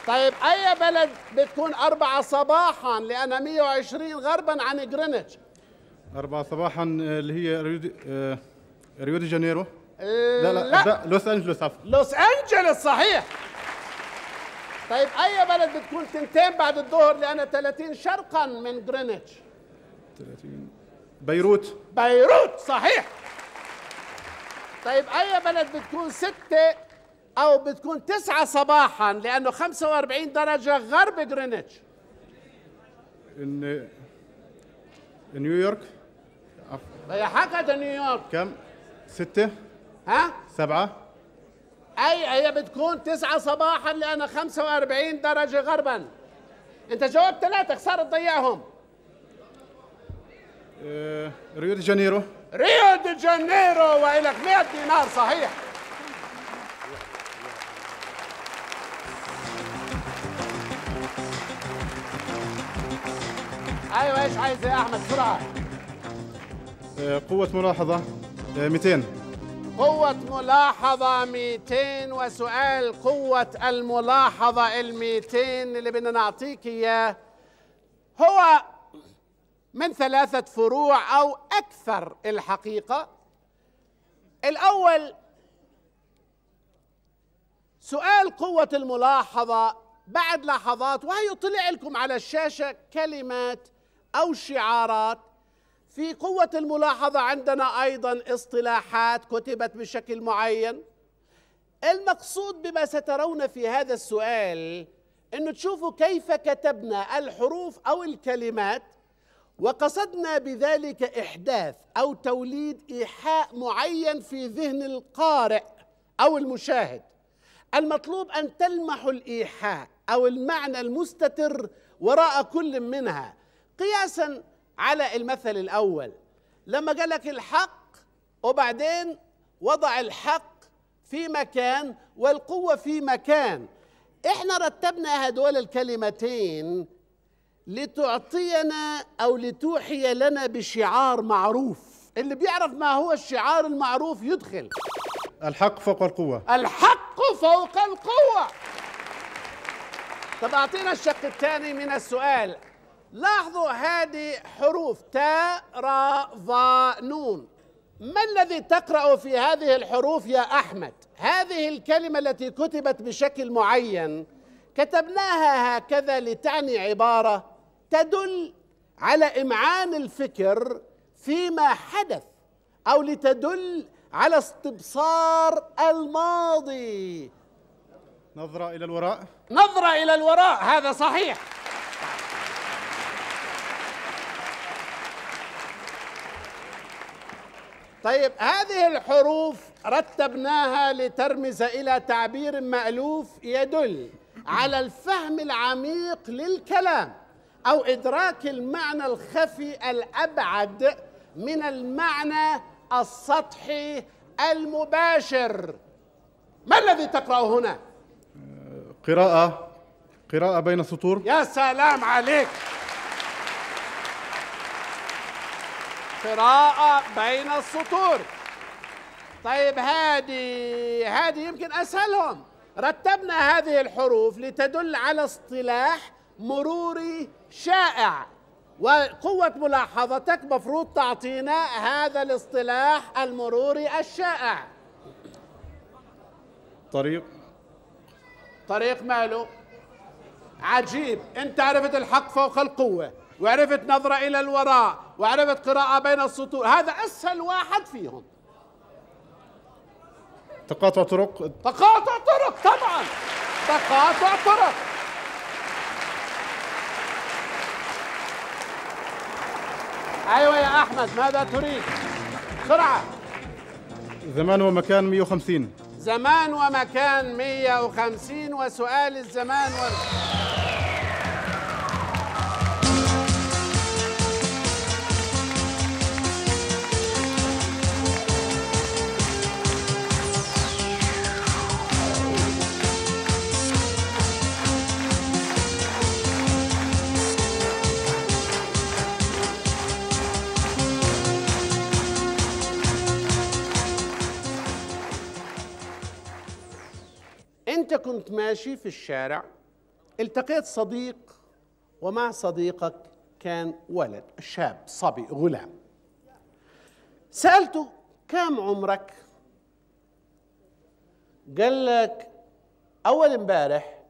طيب أي بلد بتكون أربعة صباحا لأنها 120 غربا عن جرينتش أربعة صباحا آه، اللي هي ريو دي, آه، ريو دي جانيرو لا لا, لا. لا لوس أنجلوس عفوا لوس أنجلوس صحيح طيب أي بلد بتكون تنتين بعد الظهر لأنها 30 شرقا من جرينتش 30 بيروت بيروت صحيح طيب اي بلد بتكون ستة او بتكون تسعة صباحا لانه 45 درجة غرب جرينتش ان نيويورك يا حكى نيويورك كم؟ ستة ها؟ سبعة اي هي بتكون تسعة صباحا لانها 45 درجة غربا انت جاوبت ثلاثة خسارة تضيعهم آه، ريو دي جانيرو ريو دي جانيرو وإلك 100 دينار صحيح ايوه ايش عايز يا احمد بسرعه آه، قوة ملاحظة 200 آه، قوة ملاحظة 200 وسؤال قوة الملاحظة ال 200 اللي بدنا نعطيك اياه هو من ثلاثة فروع أو أكثر الحقيقة الأول سؤال قوة الملاحظة بعد لحظات وهيطلع لكم على الشاشة كلمات أو شعارات في قوة الملاحظة عندنا أيضا اصطلاحات كتبت بشكل معين المقصود بما سترون في هذا السؤال أنه تشوفوا كيف كتبنا الحروف أو الكلمات وقصدنا بذلك إحداث أو توليد إيحاء معين في ذهن القارئ أو المشاهد المطلوب أن تلمح الإيحاء أو المعنى المستتر وراء كل منها قياسا على المثل الأول لما جالك الحق وبعدين وضع الحق في مكان والقوة في مكان احنا رتبنا هدول الكلمتين لتعطينا او لتوحي لنا بشعار معروف اللي بيعرف ما هو الشعار المعروف يدخل الحق فوق القوة الحق فوق القوة طب اعطينا الشق الثاني من السؤال لاحظوا هذه حروف تا را ظا نون ما الذي تقرأ في هذه الحروف يا أحمد؟ هذه الكلمة التي كتبت بشكل معين كتبناها هكذا لتعني عبارة تدل على إمعان الفكر فيما حدث أو لتدل على استبصار الماضي نظرة إلى الوراء نظرة إلى الوراء هذا صحيح طيب هذه الحروف رتبناها لترمز إلى تعبير مألوف يدل على الفهم العميق للكلام او ادراك المعنى الخفي الابعد من المعنى السطحي المباشر ما الذي تقراه هنا قراءه قراءه بين سطور يا سلام عليك قراءه بين السطور طيب هذه هذه يمكن اسهلهم رتبنا هذه الحروف لتدل على اصطلاح مروري شائع وقوة ملاحظتك مفروض تعطينا هذا الاصطلاح المروري الشائع طريق طريق ماله عجيب انت عرفت الحق فوق القوة وعرفت نظرة إلى الوراء وعرفت قراءة بين السطور هذا أسهل واحد فيهم تقاطع طرق تقاطع طرق طبعا تقاطع طرق ايوه يا احمد ماذا تريد بسرعه زمان ومكان 150 زمان ومكان 150 وسؤال الزمان والمكان كنت ماشي في الشارع التقيت صديق ومع صديقك كان ولد شاب صبي غلام سألته كم عمرك قال لك أول امبارح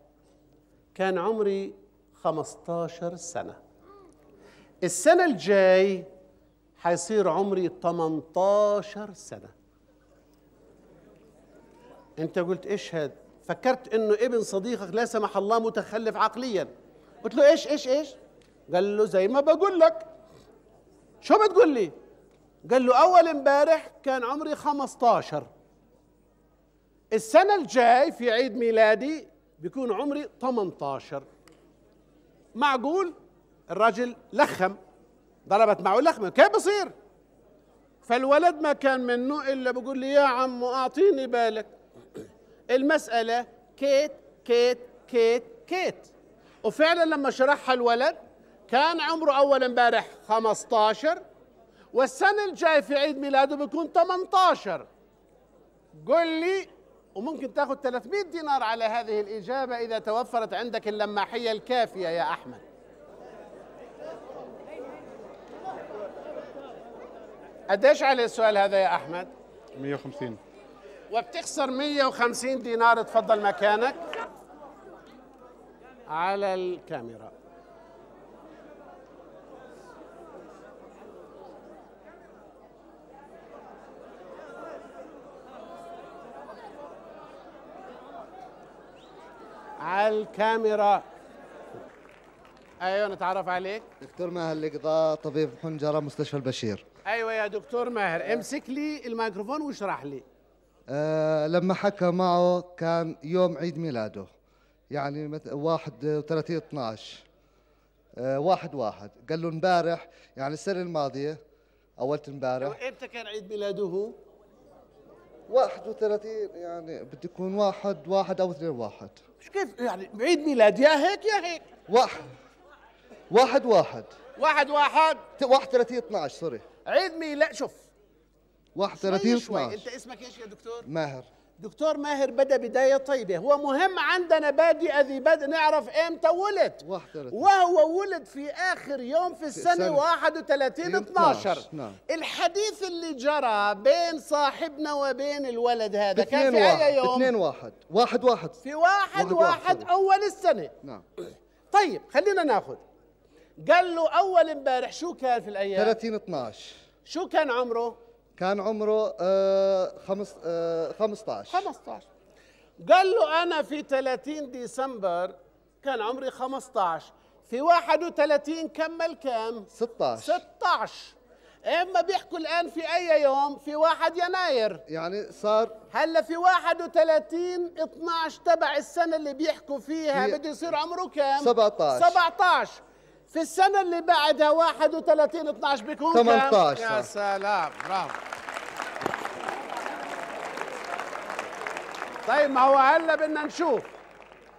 كان عمري 15 سنة السنة الجاي حيصير عمري 18 سنة انت قلت اشهد فكرت انه ابن صديقك لا سمح الله متخلف عقليا قلت له ايش ايش ايش قال له زي ما بقول لك شو بتقول لي قال له اول امبارح كان عمري 15 السنة الجاي في عيد ميلادي بيكون عمري 18 معقول الراجل لخم ضربت معه لخمة كيف بصير فالولد ما كان منه إلا بقول لي يا عم أعطيني بالك المسألة كيت كيت كيت كيت وفعلا لما شرحها الولد كان عمره أول امبارح 15 والسنة الجاي في عيد ميلاده بيكون 18 قل لي وممكن تاخذ 300 دينار على هذه الإجابة إذا توفرت عندك اللماحية الكافية يا أحمد قديش على السؤال هذا يا أحمد؟ 150 وبتخسر 150 دينار اتفضل مكانك على الكاميرا على الكاميرا ايوه نتعرف عليك دكتور ماهر القضاء طبيب حنجره مستشفى البشير ايوه يا دكتور ماهر امسك لي الميكروفون واشرح لي آه، لما حكى معه كان يوم عيد ميلاده يعني 31 12 آه واحد واحد قال له امبارح يعني السنه الماضيه اول امبارح امتى كان عيد ميلاده 31 يعني بده يكون واحد واحد او اثنين واحد مش كيف يعني عيد ميلاد يا هيك يا هيك واحد واحد واحد واحد واحد 31 12 سوري عيد ميلاد شوف 31 شوي انت اسمك ايش يا دكتور؟ ماهر دكتور ماهر بدا بدايه طيبه هو مهم عندنا بادئ ذي بدء نعرف امتى ولد وهو ولد في اخر يوم في السنه, 31 12 نعم. الحديث اللي جرى بين صاحبنا وبين الولد هذا كان في واحد. اي يوم 2 1 1 1 في 1 1 اول السنه نعم طيب خلينا ناخذ قال له اول امبارح شو كان في الايام 30 12 شو كان عمره كان عمره آه خمس آه 15 15 قال له أنا في 30 ديسمبر كان عمري 15 في 31 كمل كام؟ 16 16 اما بيحكوا الان في اي يوم في 1 يناير يعني صار هلا في 31 12 تبع السنه اللي بيحكوا فيها بده يصير عمره كام 17 17 في السنة اللي بعدها 31 12 بيكون 18 يا سلام برافو طيب ما هو هلا بدنا نشوف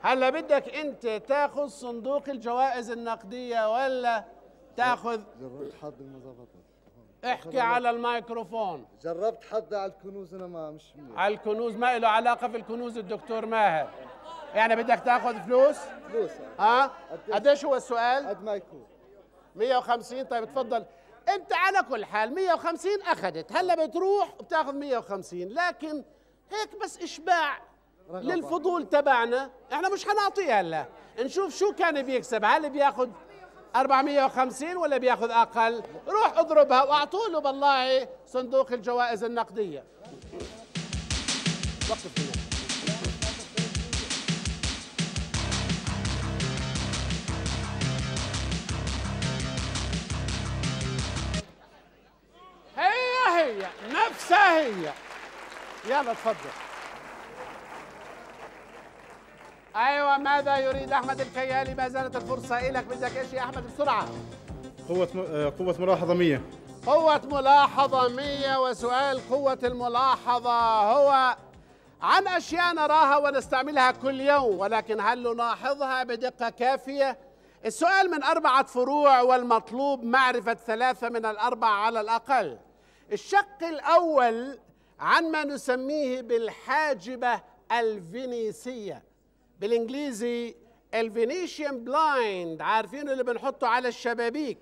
هلا بدك انت تاخذ صندوق الجوائز النقدية ولا تاخذ جربت حظي ما زبطت احكي على الميكروفون جربت حظي على الكنوز انا ما مش على الكنوز ما له علاقة في الكنوز الدكتور ماهر يعني بدك تاخذ فلوس؟ فلوس ها؟ قديش هو السؤال؟ قد ما يكون 150 طيب تفضل انت على كل حال 150 اخذت هلا بتروح بتاخذ 150 لكن هيك بس اشباع للفضول تبعنا احنا مش حنعطيه هلا نشوف شو كان بيكسب هل بياخذ 450 ولا بياخذ اقل روح اضربها واعطوا له بالله صندوق الجوائز النقديه وقف هي نفسها هي يلا اتفضل ايوه ماذا يريد احمد الكيالي ما زالت الفرصه لك بدك ايش يا احمد بسرعه قوة آه، قوة ملاحظة 100 قوة ملاحظة 100 وسؤال قوة الملاحظة هو عن أشياء نراها ونستعملها كل يوم ولكن هل نلاحظها بدقة كافية؟ السؤال من أربعة فروع والمطلوب معرفة ثلاثة من الأربعة على الأقل الشق الأول عن ما نسميه بالحاجبة الفينيسية بالإنجليزي الفينيشيان بلايند عارفين اللي بنحطه على الشبابيك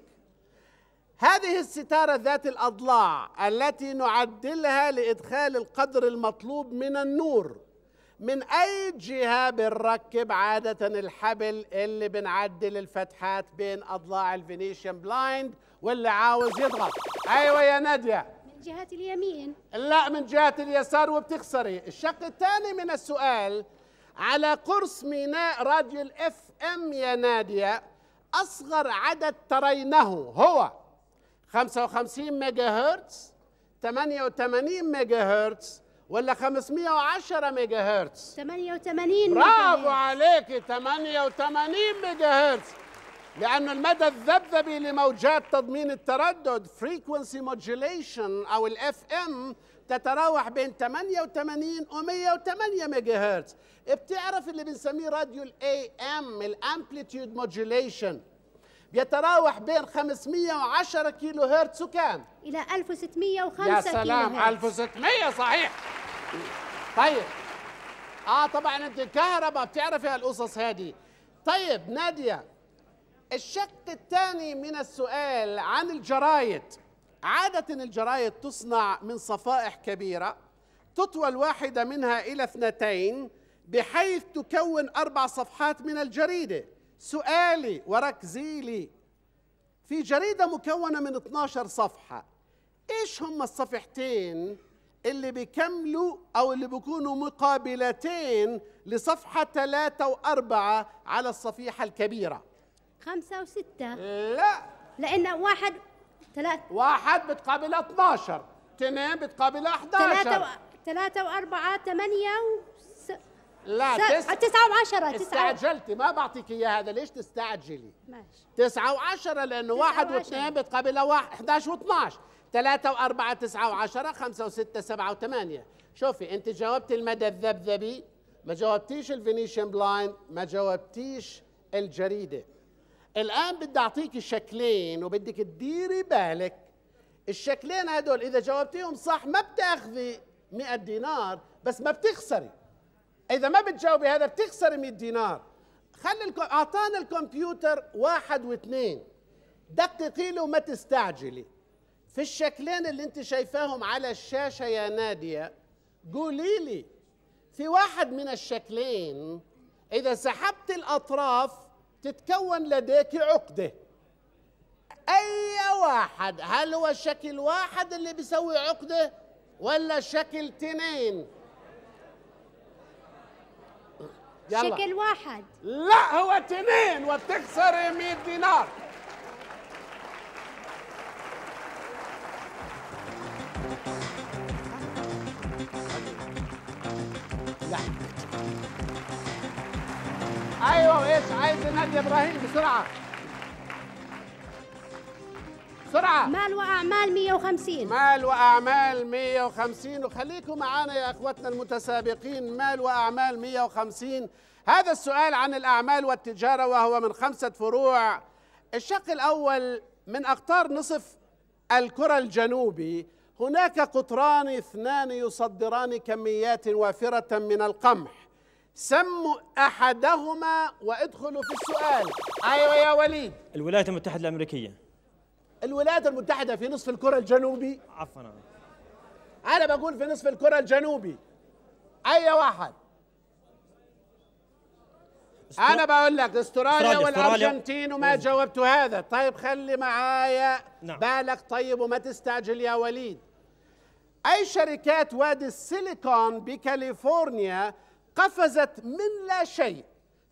هذه الستارة ذات الأضلاع التي نعدلها لإدخال القدر المطلوب من النور من أي جهة بنركب عادة الحبل اللي بنعدل الفتحات بين أضلاع الفينيشيان بلايند واللي عاوز يضغط ايوه يا ناديه من جهه اليمين لا من جهه اليسار وبتخسري الشق الثاني من السؤال على قرص ميناء راديو الاف ام يا ناديه اصغر عدد ترينه هو 55 ميجا هرتز 88 ميجا هرتز ولا 510 ميجا هرتز 88 برافو عليكي 88 ميجا هرتز لأن المدى الذبذبي لموجات تضمين التردد frequency modulation أو الاف ام تتراوح بين 88 و 108 ميجا هرتز بتعرف اللي بنسميه راديو الاي ام Amplitude Modulation بيتراوح بين 510 كيلو هرتز وكام الى 1605 كيلو يا سلام 1600 صحيح طيب اه طبعا انت الكهرباء بتعرفي هالقصص هذه طيب ناديه الشق الثاني من السؤال عن الجرايد عادة الجرايد تصنع من صفائح كبيرة تطوى الواحدة منها إلى اثنتين بحيث تكون أربع صفحات من الجريدة سؤالي وركزي لي في جريدة مكونة من 12 صفحة إيش هم الصفحتين اللي بيكملوا أو اللي بيكونوا مقابلتين لصفحة ثلاثة وأربعة على الصفيحة الكبيرة خمسة وستة لا لأن واحد ثلاث واحد بتقابل 12 اثنين بتقابل 11 ثلاثة و... ثلاثة وأربعة ثمانية و... س... لا س... تس... تسعة وعشرة استعجلتي ما بعطيك إياه هذا ليش تستعجلي؟ ماشي تسعة وعشرة لأنه واحد واثنين بتقابل واحد 11 و12 ثلاثة وأربعة تسعة وعشرة خمسة وستة سبعة وثمانية شوفي أنت جاوبت المدى الذبذبي ما جاوبتيش الفينيشن بلايند ما جاوبتيش الجريدة الآن بدي أعطيك شكلين وبدك تديري بالك الشكلين هدول إذا جاوبتيهم صح ما بتاخذي 100 دينار بس ما بتخسري إذا ما بتجاوبي هذا بتخسري 100 دينار خلي الكم... أعطانا الكمبيوتر واحد واثنين دققي له وما تستعجلي في الشكلين اللي انت شايفاهم على الشاشة يا نادية قولي لي في واحد من الشكلين إذا سحبت الأطراف تتكون لديك عقده اي واحد هل هو شكل واحد اللي بيسوي عقده ولا شكل تنين يلا. شكل واحد لا هو تنين وتكسر 100 دينار ايوه ايش عايز نادي ابراهيم بسرعه بسرعه مال واعمال 150 مال واعمال 150 وخليكم معانا يا اخواتنا المتسابقين مال واعمال 150 هذا السؤال عن الاعمال والتجاره وهو من خمسه فروع الشق الاول من اقطار نصف الكره الجنوبي هناك قطران اثنان يصدران كميات وافره من القمح سموا احدهما وادخلوا في السؤال ايوه يا وليد الولايات المتحده الامريكيه الولايات المتحده في نصف الكره الجنوبي عفوا انا بقول في نصف الكره الجنوبي اي واحد استر... انا بقول لك استراليا والارجنتين وما نعم. جاوبت هذا طيب خلي معايا نعم. بالك طيب وما تستعجل يا وليد اي شركات وادي السيليكون بكاليفورنيا قفزت من لا شيء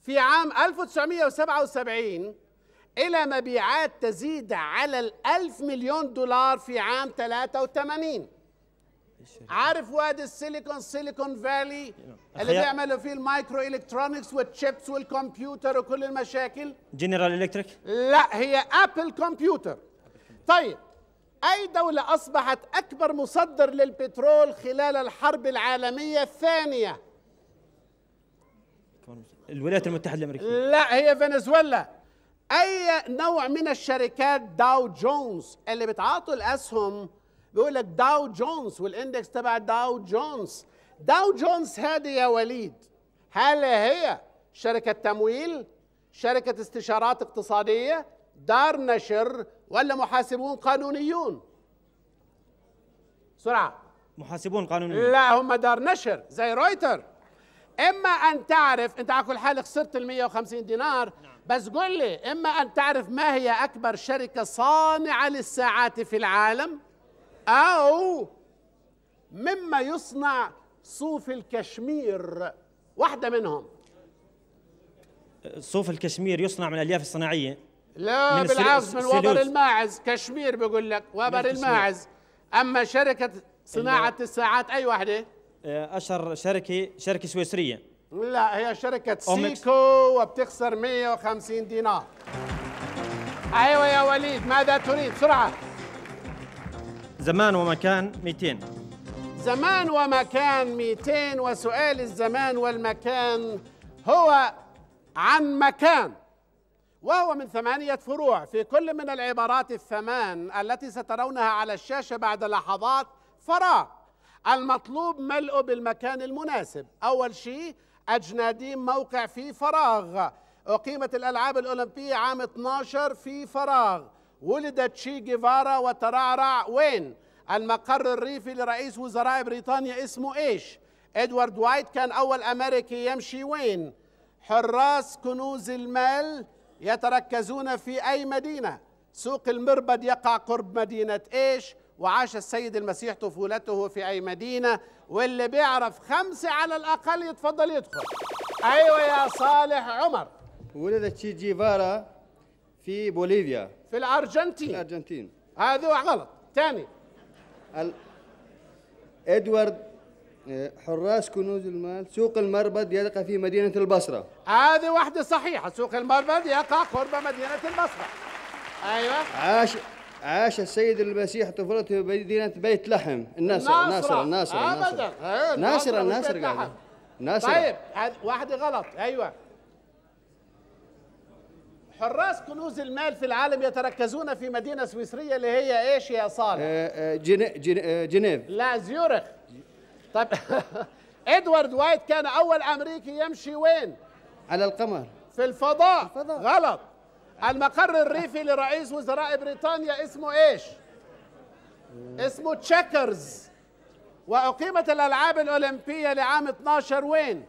في عام 1977 إلى مبيعات تزيد على الألف مليون دولار في عام 83 عارف وادي السيليكون سيليكون فالي اللي بيعملوا فيه المايكرو الكترونكس والتشيبس والكمبيوتر وكل المشاكل جنرال الكتريك لا هي ابل كمبيوتر طيب اي دوله اصبحت اكبر مصدر للبترول خلال الحرب العالميه الثانيه الولايات المتحده الامريكيه لا هي فنزويلا اي نوع من الشركات داو جونز اللي بتعاطوا الاسهم بيقول لك داو جونز والاندكس تبع داو جونز داو جونز هذه يا وليد هل هي شركه تمويل شركه استشارات اقتصاديه دار نشر ولا محاسبون قانونيون سرعه محاسبون قانونيون لا هم دار نشر زي رويتر اما ان تعرف انت على كل حال خسرت ال 150 دينار نعم. بس قل لي اما ان تعرف ما هي اكبر شركه صانعه للساعات في العالم او مما يصنع صوف الكشمير واحده منهم صوف الكشمير يصنع من الالياف الصناعيه لا من بالعكس من وبر الماعز كشمير بقول لك وبر الماعز اما شركه صناعه الساعات اي واحده آه، اشهر شركه شركه سويسريه لا هي شركه سيكو وبتخسر 150 دينار ايوه يا وليد ماذا تريد سرعة زمان ومكان 200 زمان ومكان 200 وسؤال الزمان والمكان هو عن مكان وهو من ثمانية فروع في كل من العبارات الثمان التي سترونها على الشاشة بعد لحظات فراغ المطلوب ملئه بالمكان المناسب أول شيء أجناديم موقع في فراغ أقيمت الألعاب الأولمبية عام 12 في فراغ ولد تشي جيفارا وترعرع وين؟ المقر الريفي لرئيس وزراء بريطانيا اسمه ايش؟ ادوارد وايت كان أول أمريكي يمشي وين؟ حراس كنوز المال يتركزون في أي مدينة؟ سوق المربد يقع قرب مدينة ايش؟ وعاش السيد المسيح طفولته في أي مدينة واللي بيعرف خمسة على الأقل يتفضل يدخل أيوة يا صالح عمر ولد تشي جيفارا في بوليفيا في الأرجنتين في الأرجنتين هذا غلط ثاني ال... ادوارد آه، حراس كنوز المال سوق المربد يقع في مدينة البصرة هذه واحدة صحيحة سوق المربد يقع قرب مدينة البصرة أيوة عاش عاش السيد المسيح طفولته بمدينة بيت لحم الناصر الناصر الناصر آه، الناصر ناصر الناصر قاعد أيوة، ناصر طيب واحد غلط أيوه حراس كنوز المال في العالم يتركزون في مدينة سويسرية اللي هي ايش يا صالح؟ آه، آه، جنيف جن... جنيف لا زيورخ طيب ادوارد وايت كان أول أمريكي يمشي وين؟ على القمر في الفضاء, الفضاء. غلط المقر الريفي لرئيس وزراء بريطانيا اسمه ايش؟ اسمه تشيكرز وأقيمت الألعاب الأولمبية لعام 12 وين؟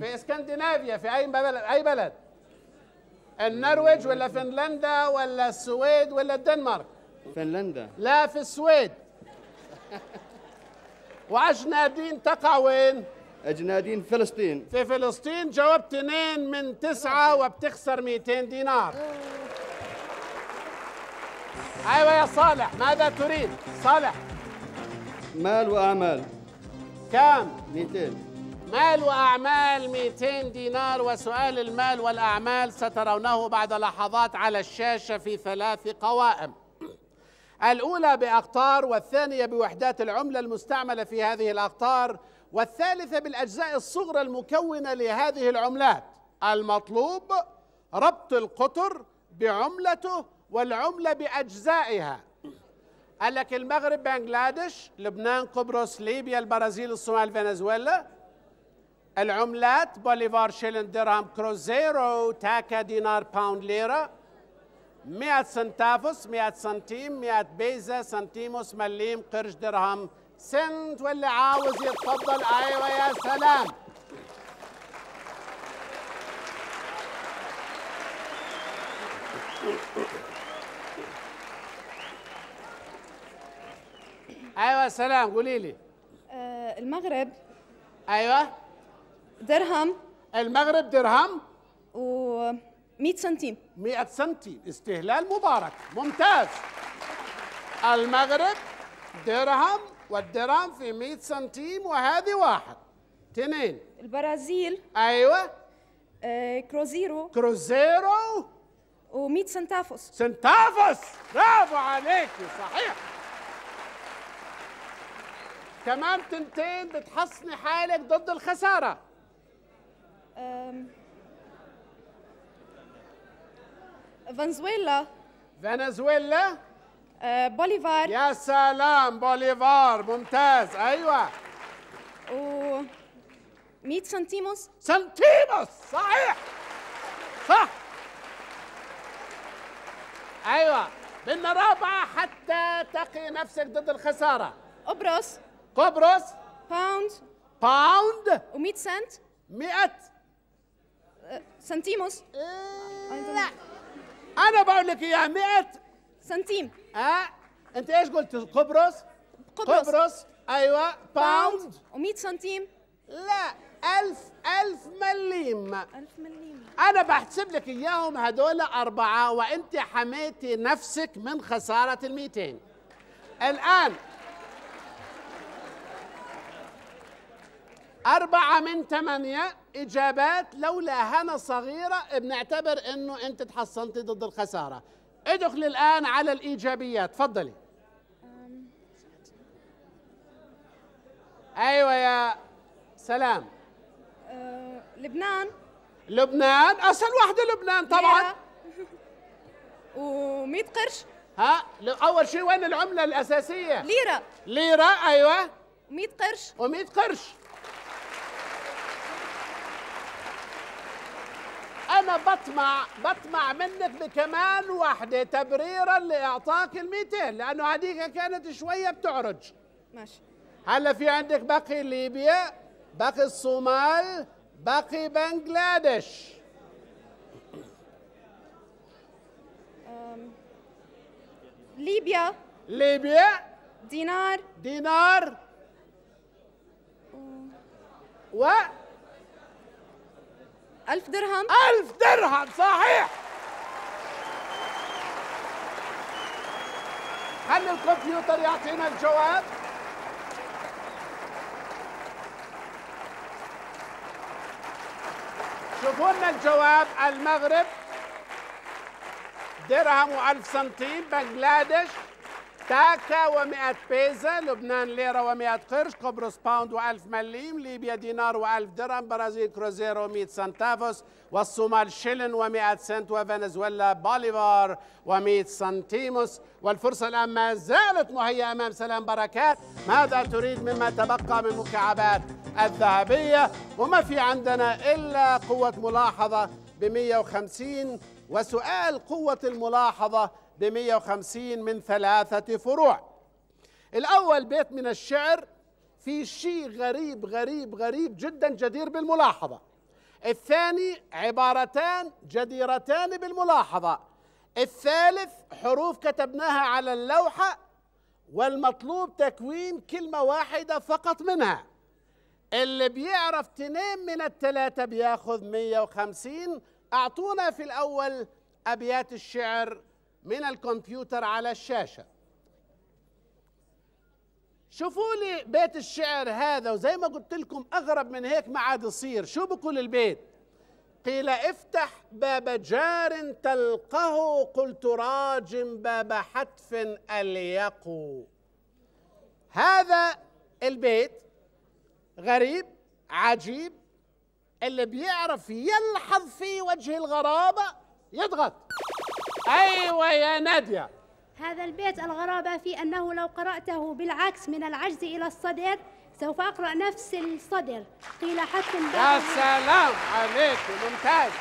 في اسكندنافيا في أي بلد أي بلد؟ النرويج ولا فنلندا ولا السويد ولا الدنمارك؟ فنلندا لا في السويد وعشنا دين تقع وين؟ جنادين فلسطين في فلسطين جاوبت 2 من 9 وبتخسر 200 دينار ايوه يا صالح ماذا تريد صالح مال واعمال كم 200 مال واعمال 200 دينار وسؤال المال والاعمال سترونه بعد لحظات على الشاشه في ثلاث قوائم الاولى باقطار والثانيه بوحدات العمله المستعمله في هذه الاقطار والثالثة بالأجزاء الصغرى المكونة لهذه العملات المطلوب ربط القطر بعملته والعملة بأجزائها قال لك المغرب بنغلاديش لبنان قبرص ليبيا البرازيل الصومال فنزويلا العملات بوليفار شيلن درهم كروزيرو تاكا دينار باوند ليرة 100 سنتافوس 100 سنتيم 100 بيزا سنتيموس مليم قرش درهم سنت واللي عاوز يتفضل ايوه يا سلام ايوه سلام قولي لي آه المغرب ايوه درهم المغرب درهم و 100 سنتيم 100 سنتيم استهلال مبارك ممتاز المغرب درهم والدرهم في 100 سنتيم وهذه واحد اثنين البرازيل ايوه آه كروزيرو كروزيرو و100 سنتافوس سنتافوس برافو عليكي صحيح كمان تنتين بتحصني حالك ضد الخساره فنزويلا فنزويلا آه، بوليفار يا سلام بوليفار ممتاز ايوه و 100 سنتيموس سنتيموس صحيح صح ايوه من رابعه حتى تقي نفسك ضد الخساره قبرص قبرص باوند باوند و100 سنت 100 آه، سنتيموس إيه، لا انا بقول لك اياها 100 سنتيم ها اه؟ انت ايش قلت قبرص قبرص قبرص ايوه باوند و100 سنتيم لا ألف ألف مليم ألف مليم أنا بحسب لك إياهم هدول أربعة وأنت حميتي نفسك من خسارة الميتين الآن أربعة من ثمانية إجابات لولا هنا صغيرة بنعتبر أنه أنت تحصنتي ضد الخسارة ادخل الآن على الإيجابيات تفضلي أيوة يا سلام أه، لبنان لبنان أسهل واحدة لبنان طبعا و100 قرش ها أول شيء وين العملة الأساسية؟ ليرة ليرة أيوة 100 قرش و100 قرش انا بطمع بطمع منك بكمان واحده تبريرا لاعطاك ال200 لانه هذيك كانت شويه بتعرج ماشي هلا في عندك باقي ليبيا باقي الصومال باقي بنغلاديش ليبيا ليبيا دينار دينار و ألف درهم ألف درهم صحيح هل الكمبيوتر يعطينا الجواب شوفوا لنا الجواب المغرب درهم و1000 سنتيم بنجلاديش تاكا و100 بيزا لبنان ليرة و100 قرش قبرص باوند و1000 مليم ليبيا دينار و1000 درهم برازيل كروزيرو 100 سنتافوس والصومال شلن و100 سنت وفنزويلا بوليفار و100 سنتيموس والفرصة الآن ما زالت مهيئة أمام سلام بركات ماذا تريد مما تبقى من مكعبات الذهبية وما في عندنا إلا قوة ملاحظة ب 150 وسؤال قوة الملاحظة ب 150 من ثلاثة فروع الأول بيت من الشعر في شيء غريب غريب غريب جدا جدير بالملاحظة الثاني عبارتان جديرتان بالملاحظة الثالث حروف كتبناها على اللوحة والمطلوب تكوين كلمة واحدة فقط منها اللي بيعرف تنين من الثلاثة بياخذ 150 أعطونا في الأول أبيات الشعر من الكمبيوتر على الشاشه شوفوا لي بيت الشعر هذا وزي ما قلت لكم اغرب من هيك ما عاد يصير شو بقول البيت قيل افتح باب جار تلقه قلت راج باب حتف اليقو هذا البيت غريب عجيب اللي بيعرف يلحظ في وجه الغرابه يضغط ايوه يا ناديه هذا البيت الغرابه في انه لو قراته بالعكس من العجز الى الصدر سوف اقرا نفس الصدر قيل حتى يا سلام عليك ممتاز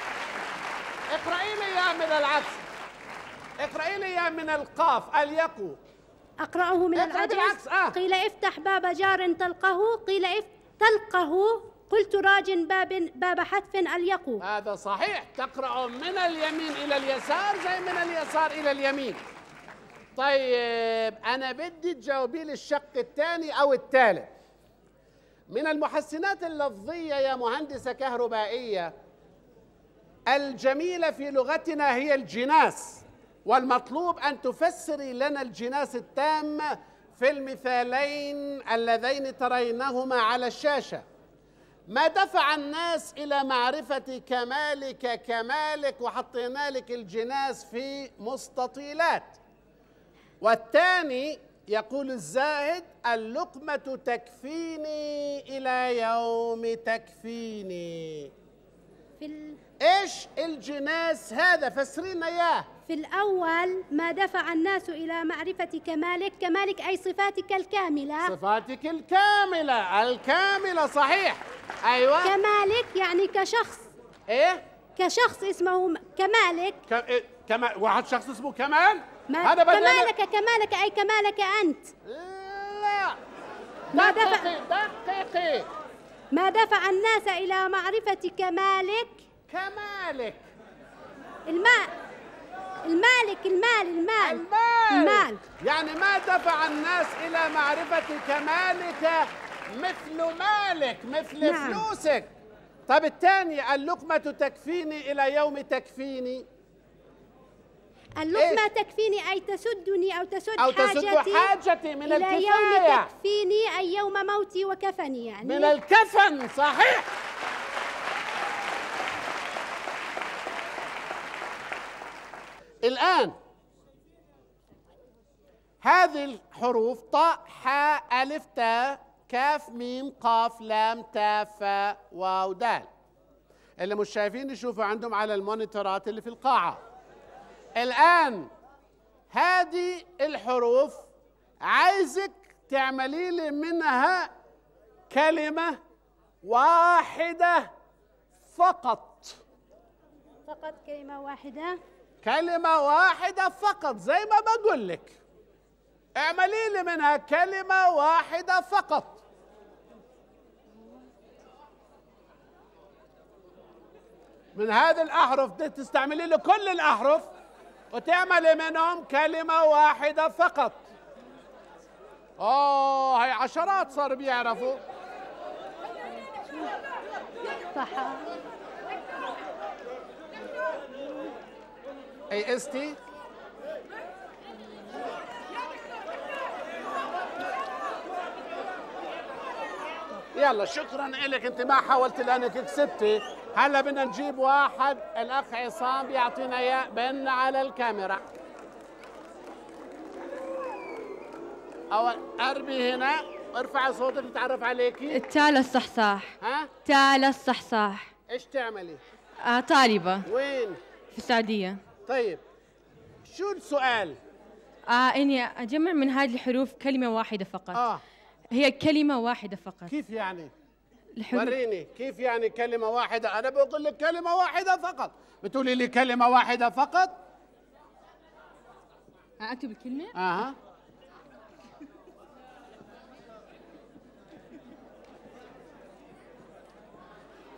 اقرأي لي يا من العكس اقرأي لي يا من القاف اليقو أقرأه من العجز آه. قيل افتح باب جار تلقه قيل اف... تلقه قلت راج باب باب حتف اليقو هذا صحيح تقرأ من اليمين إلى اليسار زي من اليسار إلى اليمين طيب أنا بدي تجاوبي لي الشق الثاني أو الثالث من المحسنات اللفظية يا مهندسة كهربائية الجميلة في لغتنا هي الجناس والمطلوب أن تفسري لنا الجناس التام في المثالين اللذين ترينهما على الشاشة ما دفع الناس إلى معرفة كمالك كمالك وحطينا لك الجناس في مستطيلات والثاني يقول الزاهد اللقمة تكفيني إلى يوم تكفيني في ال... إيش الجناس هذا فسرين إياه في الأول ما دفع الناس إلى معرفة كمالك كمالك أي صفاتك الكاملة صفاتك الكاملة الكاملة صحيح أيوة كمالك يعني كشخص إيه؟ كشخص اسمه كمالك ك... إيه، كما... واحد شخص اسمه كمال؟ ما... بدل... كمالك كمالك أي كمالك أنت لا ما دفع دقيقي ما دفع الناس إلى معرفة كمالك كمالك الماء المالك المال المال المال, المال. يعني ما دفع الناس إلى معرفة كمالك مثل مالك مثل نعم. فلوسك طب الثاني اللقمة تكفيني إلى يوم تكفيني اللقمة إيه؟ تكفيني أي تسدني أو تسد أو حاجتي أو تسد حاجتي من إلى الكفاية إلى يوم تكفيني أي يوم موتي وكفني يعني من الكفن صحيح الآن هذه الحروف طاء حاء ألف تاء كاف ميم قاف لام تاء فاء واو دال اللي مش شايفين يشوفوا عندهم على المونيتورات اللي في القاعة الآن هذه الحروف عايزك تعملي لي منها كلمة واحدة فقط فقط كلمة واحدة كلمة واحدة فقط زي ما بقول لك اعملي لي منها كلمة واحدة فقط من هذه الأحرف دي تستعملي لي كل الأحرف وتعملي منهم كلمة واحدة فقط آه هي عشرات صار بيعرفوا صح اي اس تي يلا شكرا لك انت ما حاولت لانك كسبتي هلا بدنا نجيب واحد الاخ عصام بيعطينا اياه بن على الكاميرا اول اربي هنا ارفعي صوتك نتعرف عليكي تالا الصحصاح ها تالا الصحصاح ايش تعملي؟ آه طالبة وين؟ في السعودية طيب شو السؤال؟ آه اني اجمع من هذه الحروف كلمه واحده فقط اه هي كلمه واحده فقط كيف يعني؟ الحروف وريني كيف يعني كلمه واحده؟ انا بقول لك كلمه واحده فقط بتقولي لي كلمه واحده فقط؟ آه، اكتب الكلمه؟ اها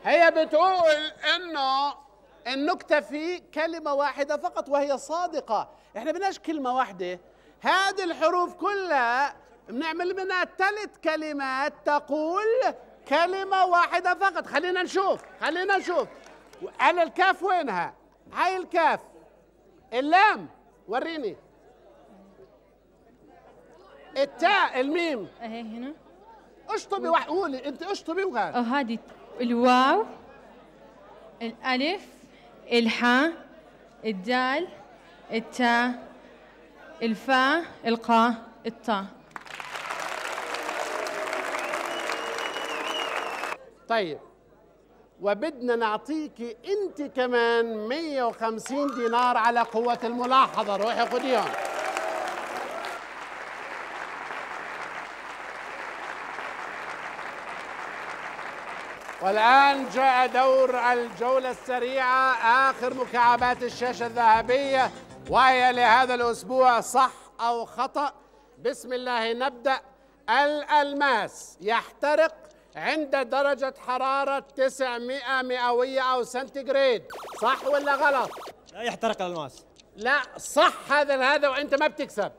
هي بتقول انه النكتة في كلمة واحدة فقط وهي صادقة احنا بناش كلمة واحدة هذه الحروف كلها بنعمل منها ثلاث كلمات تقول كلمة واحدة فقط خلينا نشوف خلينا نشوف على الكاف وينها هاي الكاف اللام وريني التاء الميم اهي إيه، هنا اشطبي قولي انت اشطبي وغاد اه هذه الواو الالف الحاء الدال التاء الفاء القاء الطاء طيب وبدنا نعطيكي انت كمان 150 دينار على قوة الملاحظة روحي خديهم والآن جاء دور الجولة السريعة آخر مكعبات الشاشة الذهبية وهي لهذا الأسبوع صح أو خطأ بسم الله نبدأ الألماس يحترق عند درجة حرارة 900 مئوية أو سنتيغريد صح ولا غلط؟ لا يحترق الألماس لا صح هذا هذا وأنت ما بتكسب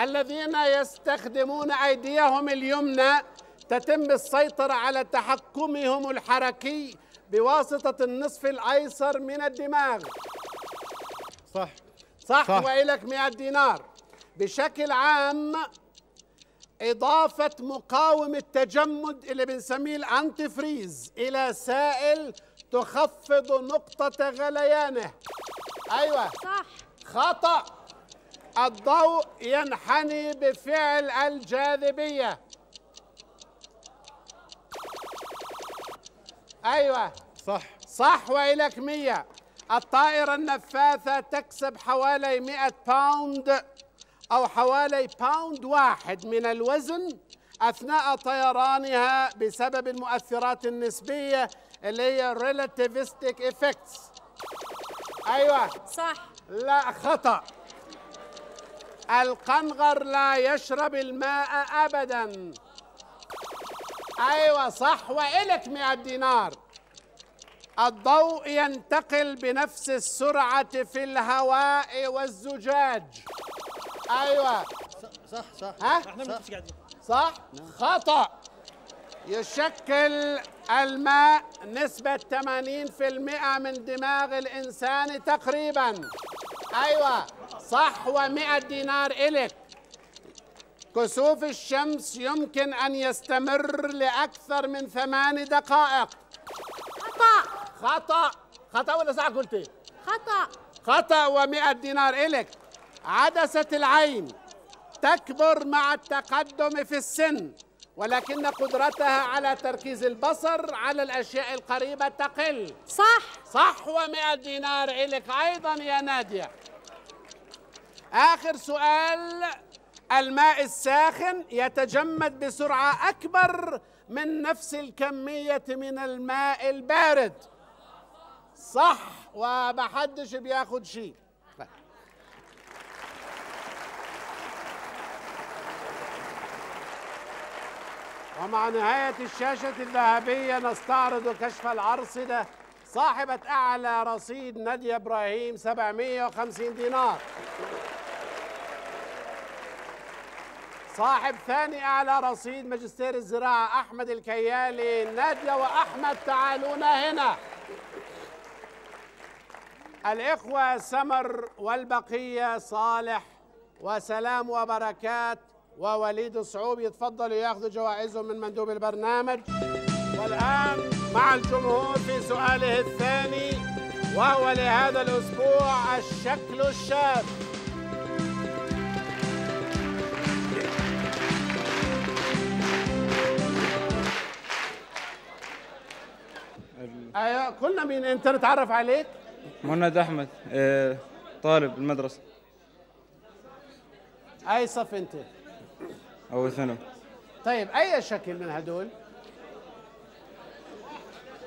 الذين يستخدمون أيديهم اليمنى تتم السيطرة على تحكمهم الحركي بواسطة النصف الأيسر من الدماغ صح صح, صح. وإلك 100 دينار بشكل عام إضافة مقاوم التجمد اللي بنسميه الأنتي فريز إلى سائل تخفض نقطة غليانه أيوة صح خطأ الضوء ينحني بفعل الجاذبية ايوه صح صح والك 100 الطائرة النفاثة تكسب حوالي 100 باوند أو حوالي باوند واحد من الوزن أثناء طيرانها بسبب المؤثرات النسبية اللي هي relativistic effects أيوة صح لا خطأ القنغر لا يشرب الماء أبداً ايوه صح والك 100 دينار الضوء ينتقل بنفس السرعه في الهواء والزجاج ايوه صح صح ها صح, صح؟ نعم. خطا يشكل الماء نسبة 80% من دماغ الإنسان تقريبا أيوة صح و100 دينار إلك كسوف الشمس يمكن أن يستمر لأكثر من ثمان دقائق خطأ خطأ خطأ ولا صح قلتي؟ خطا خطأ خطأ و100 دينار إلك عدسة العين تكبر مع التقدم في السن ولكن قدرتها على تركيز البصر على الأشياء القريبة تقل صح صح و100 دينار إلك أيضا يا نادية آخر سؤال الماء الساخن يتجمد بسرعة أكبر من نفس الكمية من الماء البارد صح ومحدش بياخد شيء ومع نهاية الشاشة الذهبية نستعرض كشف العرصدة صاحبة أعلى رصيد نادية إبراهيم 750 دينار صاحب ثاني أعلى رصيد ماجستير الزراعة أحمد الكيالي نادية وأحمد تعالونا هنا الإخوة سمر والبقية صالح وسلام وبركات ووليد صعوب يتفضلوا ياخذوا جوائزهم من مندوب البرنامج والآن مع الجمهور في سؤاله الثاني وهو لهذا الأسبوع الشكل الشاذ ايوه كلنا مين انت نتعرف عليك مهند احمد آه، طالب المدرسه اي صف انت اول ثانوي طيب اي شكل من هدول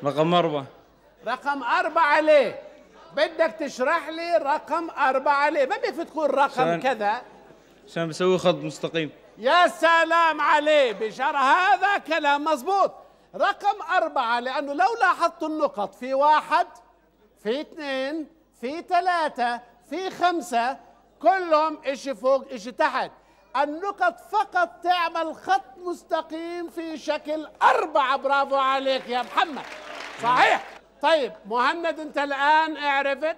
رقم أربعة رقم أربعة ليه بدك تشرح لي رقم أربعة ليه ما بدك تقول رقم شان كذا عشان بسوي خط مستقيم يا سلام عليه بشر هذا كلام مضبوط رقم أربعة لأنه لو لاحظت النقط في واحد في اثنين في ثلاثة في خمسة كلهم إشي فوق إشي تحت النقط فقط تعمل خط مستقيم في شكل أربعة برافو عليك يا محمد صحيح طيب مهند أنت الآن عرفت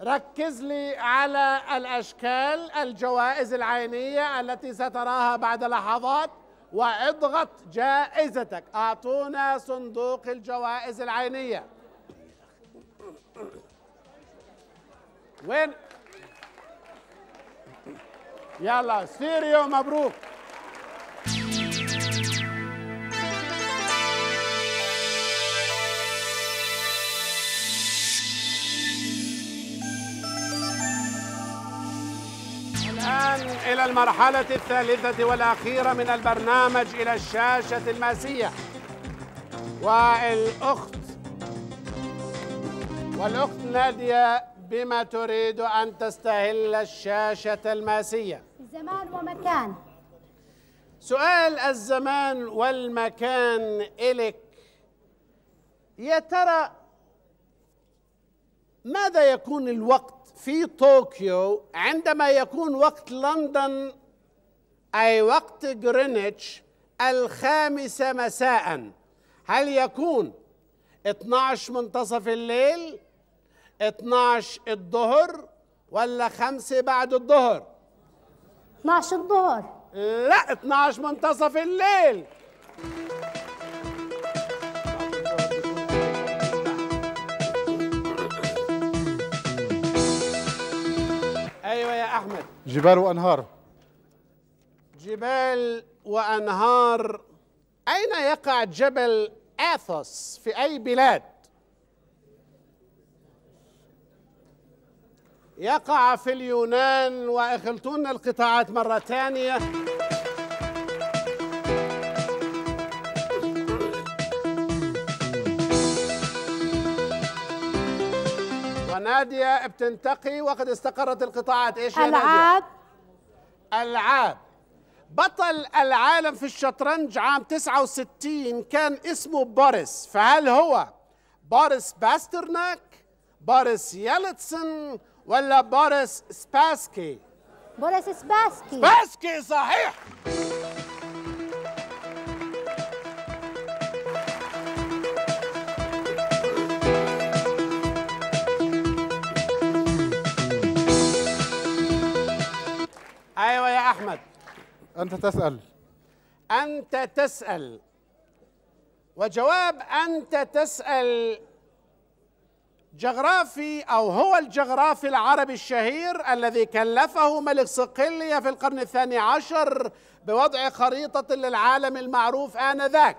ركز لي على الأشكال الجوائز العينية التي ستراها بعد لحظات واضغط جائزتك أعطونا صندوق الجوائز العينية وين يلا سيريو مبروك إلى المرحلة الثالثة والأخيرة من البرنامج إلى الشاشة الماسية والأخت والأخت نادية بما تريد أن تستهل الشاشة الماسية زمان ومكان سؤال الزمان والمكان إلك يا ترى ماذا يكون الوقت في طوكيو عندما يكون وقت لندن أي وقت جرينتش الخامسة مساء هل يكون 12 منتصف الليل 12 الظهر ولا 5 بعد الظهر 12 الظهر لا 12 منتصف الليل أحمد جبال وأنهار جبال وأنهار أين يقع جبل آثوس في أي بلاد؟ يقع في اليونان واخلطونا القطاعات مرة ثانية ونادية بتنتقي وقد استقرت القطاعات ايش يا ألعاب نادية؟ ألعاب بطل العالم في الشطرنج عام 69 كان اسمه بوريس فهل هو بوريس باسترناك بوريس يلتسن ولا بوريس سباسكي بوريس سباسكي سباسكي صحيح ايوه يا احمد انت تسال انت تسال وجواب انت تسال جغرافي او هو الجغرافي العربي الشهير الذي كلفه ملك صقليه في القرن الثاني عشر بوضع خريطه للعالم المعروف انذاك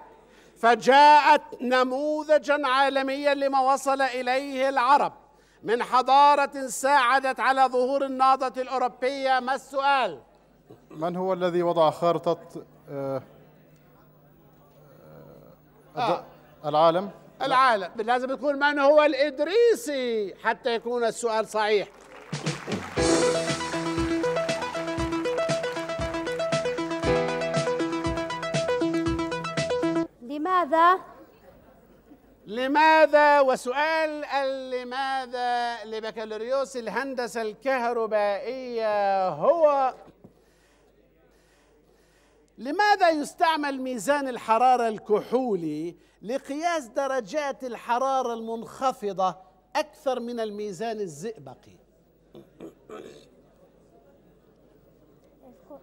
فجاءت نموذجا عالميا لما وصل اليه العرب من حضارة ساعدت على ظهور النهضة الأوروبية ما السؤال؟ من هو الذي وضع خارطة العالم؟ آه، آه، آه. العالم؟ العالم لازم يكون من هو الإدريسي حتى يكون السؤال صحيح لماذا لماذا وسؤال لماذا لبكالوريوس الهندسة الكهربائية هو لماذا يستعمل ميزان الحرارة الكحولي لقياس درجات الحرارة المنخفضة أكثر من الميزان الزئبقي؟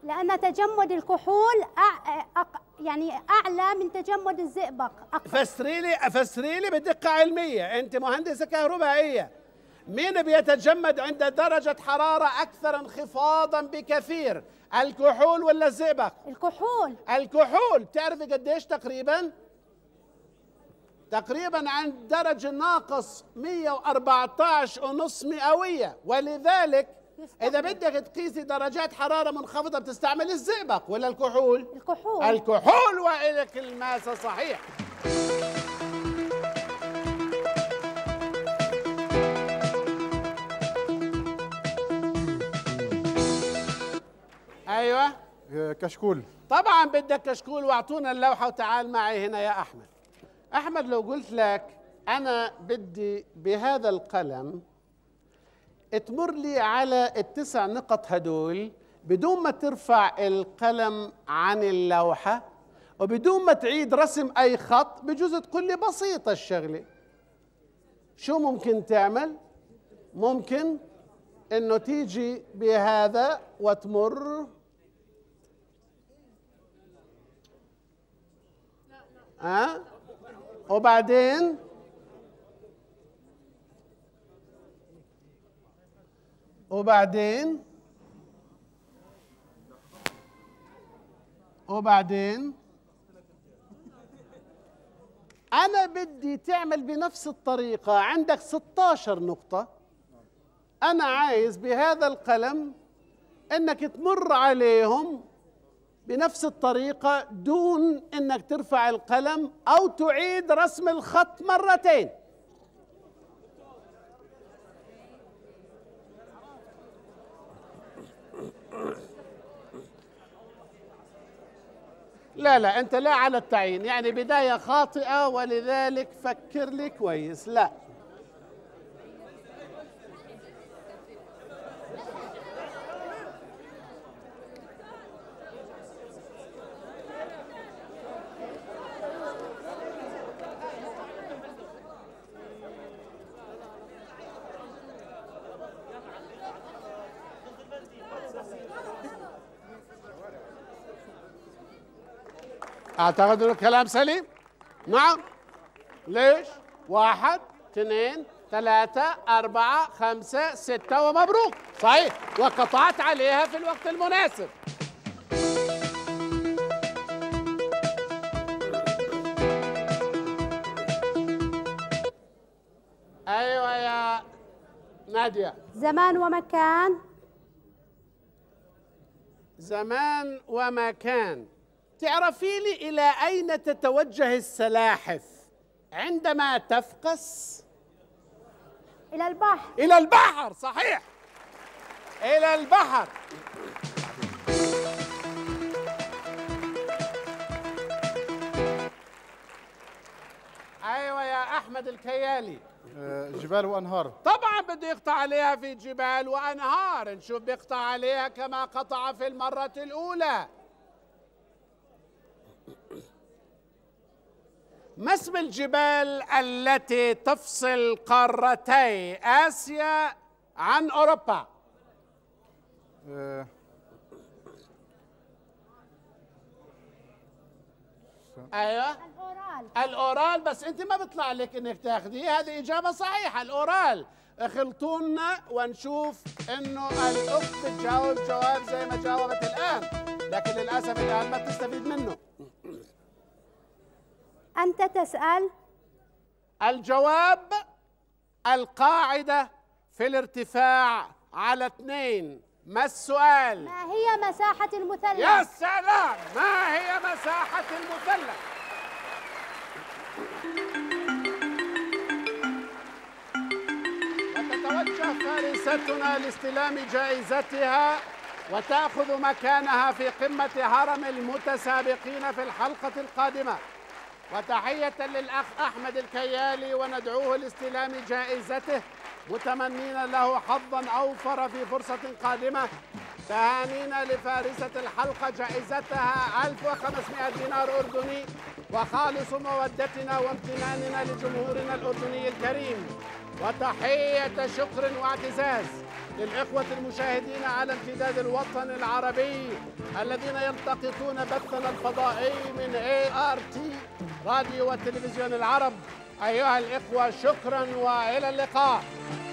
لأن تجمد الكحول أع... أق... يعني أعلى من تجمد الزئبق فسري لي فسري لي بدقة علمية أنت مهندسة كهربائية مين بيتجمد عند درجة حرارة أكثر انخفاضا بكثير الكحول ولا الزئبق الكحول الكحول بتعرفي قديش تقريبا تقريبا عند درجة ناقص 114 ونص مئوية ولذلك اذا بدك تقيسي درجات حراره منخفضه بتستعمل الزئبق ولا الكحول الكحول الكحول والك الماسه صحيح ايوه آه، كشكول طبعا بدك كشكول واعطونا اللوحه وتعال معي هنا يا احمد احمد لو قلت لك انا بدي بهذا القلم تمر لي على التسع نقط هدول بدون ما ترفع القلم عن اللوحة وبدون ما تعيد رسم أي خط بجوز تقول لي بسيطة الشغلة شو ممكن تعمل؟ ممكن انه تيجي بهذا وتمر ها أه؟ وبعدين وبعدين وبعدين أنا بدي تعمل بنفس الطريقة عندك 16 نقطة أنا عايز بهذا القلم أنك تمر عليهم بنفس الطريقة دون أنك ترفع القلم أو تعيد رسم الخط مرتين لا لا انت لا على التعيين يعني بدايه خاطئه ولذلك فكر لي كويس لا أعتقد الكلام سليم نعم ليش واحد اثنين ثلاثة أربعة خمسة ستة ومبروك صحيح وقطعت عليها في الوقت المناسب أيوة يا نادية زمان ومكان زمان ومكان تعرفي لي إلى أين تتوجه السلاحف عندما تفقس إلى البحر إلى البحر صحيح إلى البحر ايوه يا احمد الكيالي آه، جبال وانهار طبعا بده يقطع عليها في جبال وانهار نشوف بيقطع عليها كما قطع في المره الاولى ما اسم الجبال التي تفصل قارتي آسيا عن أوروبا؟ آه. ايوه الاورال الاورال بس انت ما بيطلع لك انك تاخذيه هذه اجابه صحيحه الاورال اخلطونا ونشوف انه الاخت بتجاوب جواب زي ما جاوبت الان لكن للاسف الان ما تستفيد منه أنت تسأل الجواب القاعدة في الارتفاع على اثنين ما السؤال؟ ما هي مساحة المثلث؟ يا سلام ما هي مساحة المثلث؟ وتتوجه فارستنا لاستلام جائزتها وتأخذ مكانها في قمة هرم المتسابقين في الحلقة القادمة وتحية للأخ أحمد الكيالي وندعوه لاستلام جائزته متمنين له حظا أوفر في فرصة قادمة تهانينا لفارسة الحلقة جائزتها 1500 دينار أردني وخالص مودتنا وامتناننا لجمهورنا الأردني الكريم وتحية شكر واعتزاز للإخوة المشاهدين على امتداد الوطن العربي الذين يلتقطون بثنا الفضائي من ARTE راديو والتلفزيون العرب أيها الإخوة شكرا وإلى اللقاء